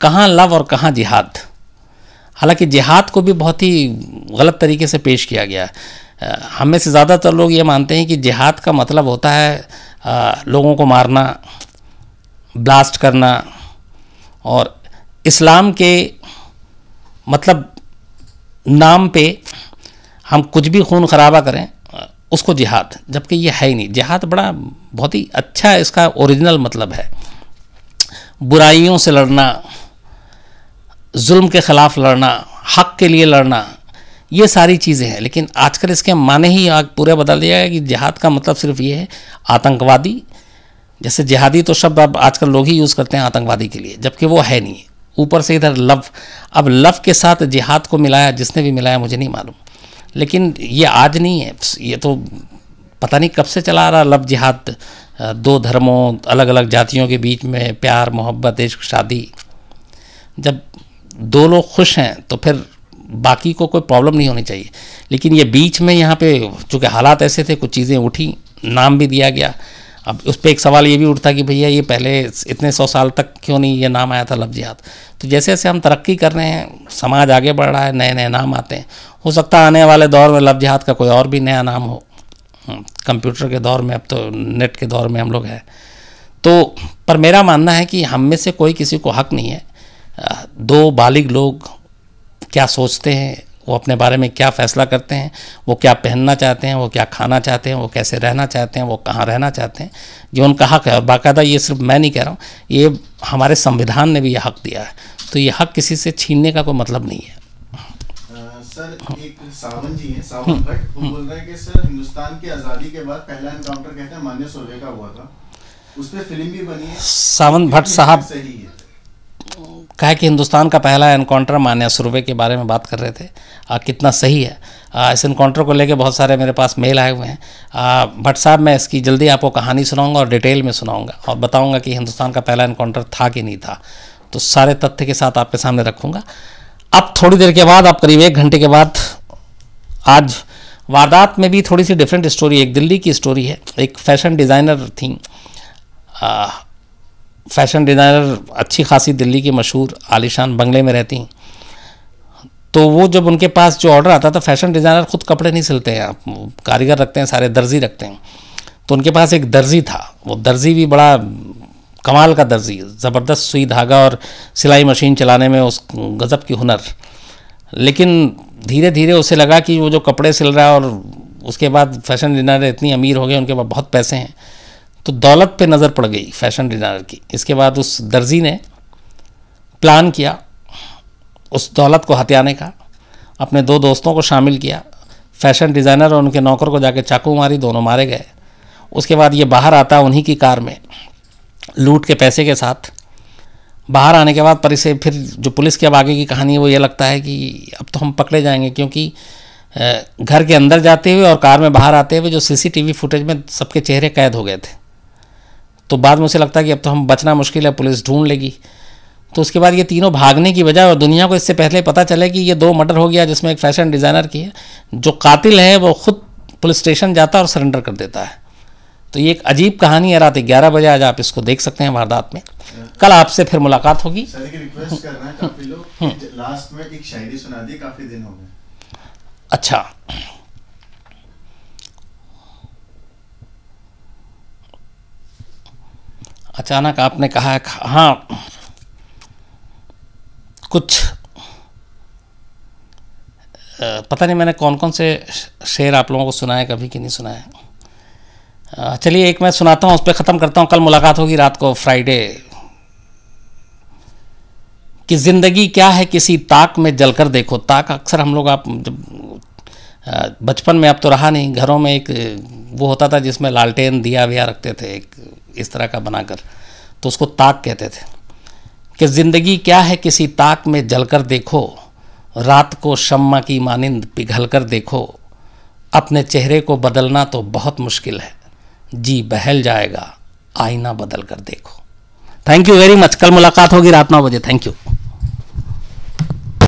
कहाँ लव और कहाँ जिहाद हालांकि जिहाद को भी बहुत ही गलत तरीके से पेश किया गया है हमें से ज़्यादातर लोग ये मानते हैं कि जिहाद का मतलब होता है लोगों को मारना ब्लास्ट करना और इस्लाम के मतलब नाम पे हम कुछ भी खून खराबा करें उसको जिहाद जबकि ये है ही नहीं जिहाद बड़ा बहुत ही अच्छा इसका ओरिजिनल मतलब है बुराइयों से लड़ना जुल्म के ख़िलाफ़ लड़ना हक के लिए लड़ना ये सारी चीज़ें हैं लेकिन आजकल इसके माने ही आग पूरा बदल दिया है कि जिहाद का मतलब सिर्फ ये है आतंकवादी जैसे जिहादी तो शब्द अब आजकल लोग ही यूज़ करते हैं आतंकवादी के लिए जबकि वो है नहीं ऊपर से इधर लव अब लव के साथ जिहाद को मिलाया जिसने भी मिलाया मुझे नहीं मालूम लेकिन ये आज नहीं है ये तो पता नहीं कब से चला आ रहा लव जिहाद दो धर्मों अलग अलग जातियों के बीच में प्यार मोहब्बत इश्क शादी जब दो लोग खुश हैं तो फिर बाकी को कोई प्रॉब्लम नहीं होनी चाहिए लेकिन ये बीच में यहाँ पे चूँकि हालात ऐसे थे कुछ चीज़ें उठी नाम भी दिया गया अब उस पर एक सवाल ये भी उठता कि भैया ये पहले इतने सौ साल तक क्यों नहीं ये नाम आया था लफ्जियात तो जैसे जैसे हम तरक्की कर रहे हैं समाज आगे बढ़ रहा है नए नए नाम आते हैं हो सकता है आने वाले दौर में लफ्जियात का कोई और भी नया नाम हो हम्म, कंप्यूटर के दौर में अब तो नेट के दौर में हम लोग हैं तो पर मेरा मानना है कि हम में से कोई किसी को हक नहीं है दो बालिग लोग क्या सोचते हैं वो अपने बारे में क्या फ़ैसला करते हैं वो क्या पहनना चाहते हैं वो क्या खाना चाहते हैं वो कैसे रहना चाहते हैं वो कहाँ रहना चाहते हैं ये उनका हक है और बाकायदा ये सिर्फ मैं नहीं कह रहा हूँ ये हमारे संविधान ने भी यह हक दिया है तो ये हक किसी से छीनने का कोई मतलब नहीं है सर एक सावन जी हैं सावन हम्म। भट्ट वो बोल रहे हैं कि सर हिंदुस्तान की आज़ादी के बाद पहला एनकाउंटर कहते हैं मान्य का हुआ था उस पर फिल्म भी बनी है सावन भट्ट साहब सही है कहा है कि हिंदुस्तान का पहला एनकाउंटर मान्या सुरवे के बारे में बात कर रहे थे आ, कितना सही है आ, इस इनकाउंटर को लेकर बहुत सारे मेरे पास मेल आए हुए हैं भट्ट साहब मैं इसकी जल्दी आपको कहानी सुनाऊंगा और डिटेल में सुनाऊंगा और बताऊंगा कि हिंदुस्तान का पहला इनकाउंटर था कि नहीं था तो सारे तथ्य के साथ आपके सामने रखूँगा अब थोड़ी देर के बाद आप करीब एक घंटे के बाद आज वारदात में भी थोड़ी सी डिफरेंट स्टोरी एक दिल्ली की स्टोरी है एक फैशन डिज़ाइनर थी फैशन डिज़ाइनर अच्छी खासी दिल्ली की मशहूर आलिशान बंगले में रहती तो वो जब उनके पास जो ऑर्डर आता था फैशन डिज़ाइनर खुद कपड़े नहीं सिलते हैं आप कारीगर रखते हैं सारे दर्जी रखते हैं तो उनके पास एक दर्जी था वो दर्जी भी बड़ा कमाल का दर्जी ज़बरदस्त सुई धागा और सिलाई मशीन चलाने में उस गज़ब की हुनर लेकिन धीरे धीरे उसे लगा कि वो जो कपड़े सिल रहा है और उसके बाद फैशन डिज़ाइनर इतनी अमीर हो गए उनके पास बहुत पैसे हैं तो दौलत पे नज़र पड़ गई फैशन डिज़ाइनर की इसके बाद उस दर्जी ने प्लान किया उस दौलत को हत्याने का अपने दो दोस्तों को शामिल किया फैशन डिज़ाइनर और उनके नौकर को जाके चाकू मारी दोनों मारे गए उसके बाद ये बाहर आता उन्हीं की कार में लूट के पैसे के साथ बाहर आने के बाद पर इसे फिर जो पुलिस के अब आगे की कहानी है वो ये लगता है कि अब तो हम पकड़े जाएंगे क्योंकि घर के अंदर जाते हुए और कार में बाहर आते हुए जो सीसीटीवी फुटेज में सबके चेहरे कैद हो गए थे तो बाद में उसे लगता है कि अब तो हम बचना मुश्किल है पुलिस ढूंढ लेगी तो उसके बाद ये तीनों भागने की वजह और दुनिया को इससे पहले पता चले कि ये दो मर्डर हो गया जिसमें एक फैशन डिज़ाइनर की है जो कातिल है वो खुद पुलिस स्टेशन जाता है और सरेंडर कर देता है तो ये एक अजीब कहानी है रात ग्यारह बजे आज आप इसको देख सकते हैं वारदात में कल आपसे फिर मुलाकात होगी हम्म। लास्ट में एक शायरी सुना दी काफ़ी दिन हो गए अच्छा अचानक आपने कहा है हाँ कुछ पता नहीं मैंने कौन कौन से शेर आप लोगों को सुनाए कभी कि नहीं सुनाए चलिए एक मैं सुनाता हूँ उस पर ख़त्म करता हूँ कल मुलाकात होगी रात को फ्राइडे कि ज़िंदगी क्या है किसी ताक में जलकर देखो ताक अक्सर हम लोग आप जब बचपन में अब तो रहा नहीं घरों में एक वो होता था जिसमें लालटेन दिया विया रखते थे एक इस तरह का बनाकर तो उसको ताक कहते थे कि ज़िंदगी क्या है किसी ताक में जलकर देखो रात को शम्मा की मानिंद पिघल कर देखो अपने चेहरे को बदलना तो बहुत मुश्किल है जी बहल जाएगा आईना बदल कर देखो थैंक यू वेरी मच कल मुलाकात होगी रात नौ बजे थैंक यू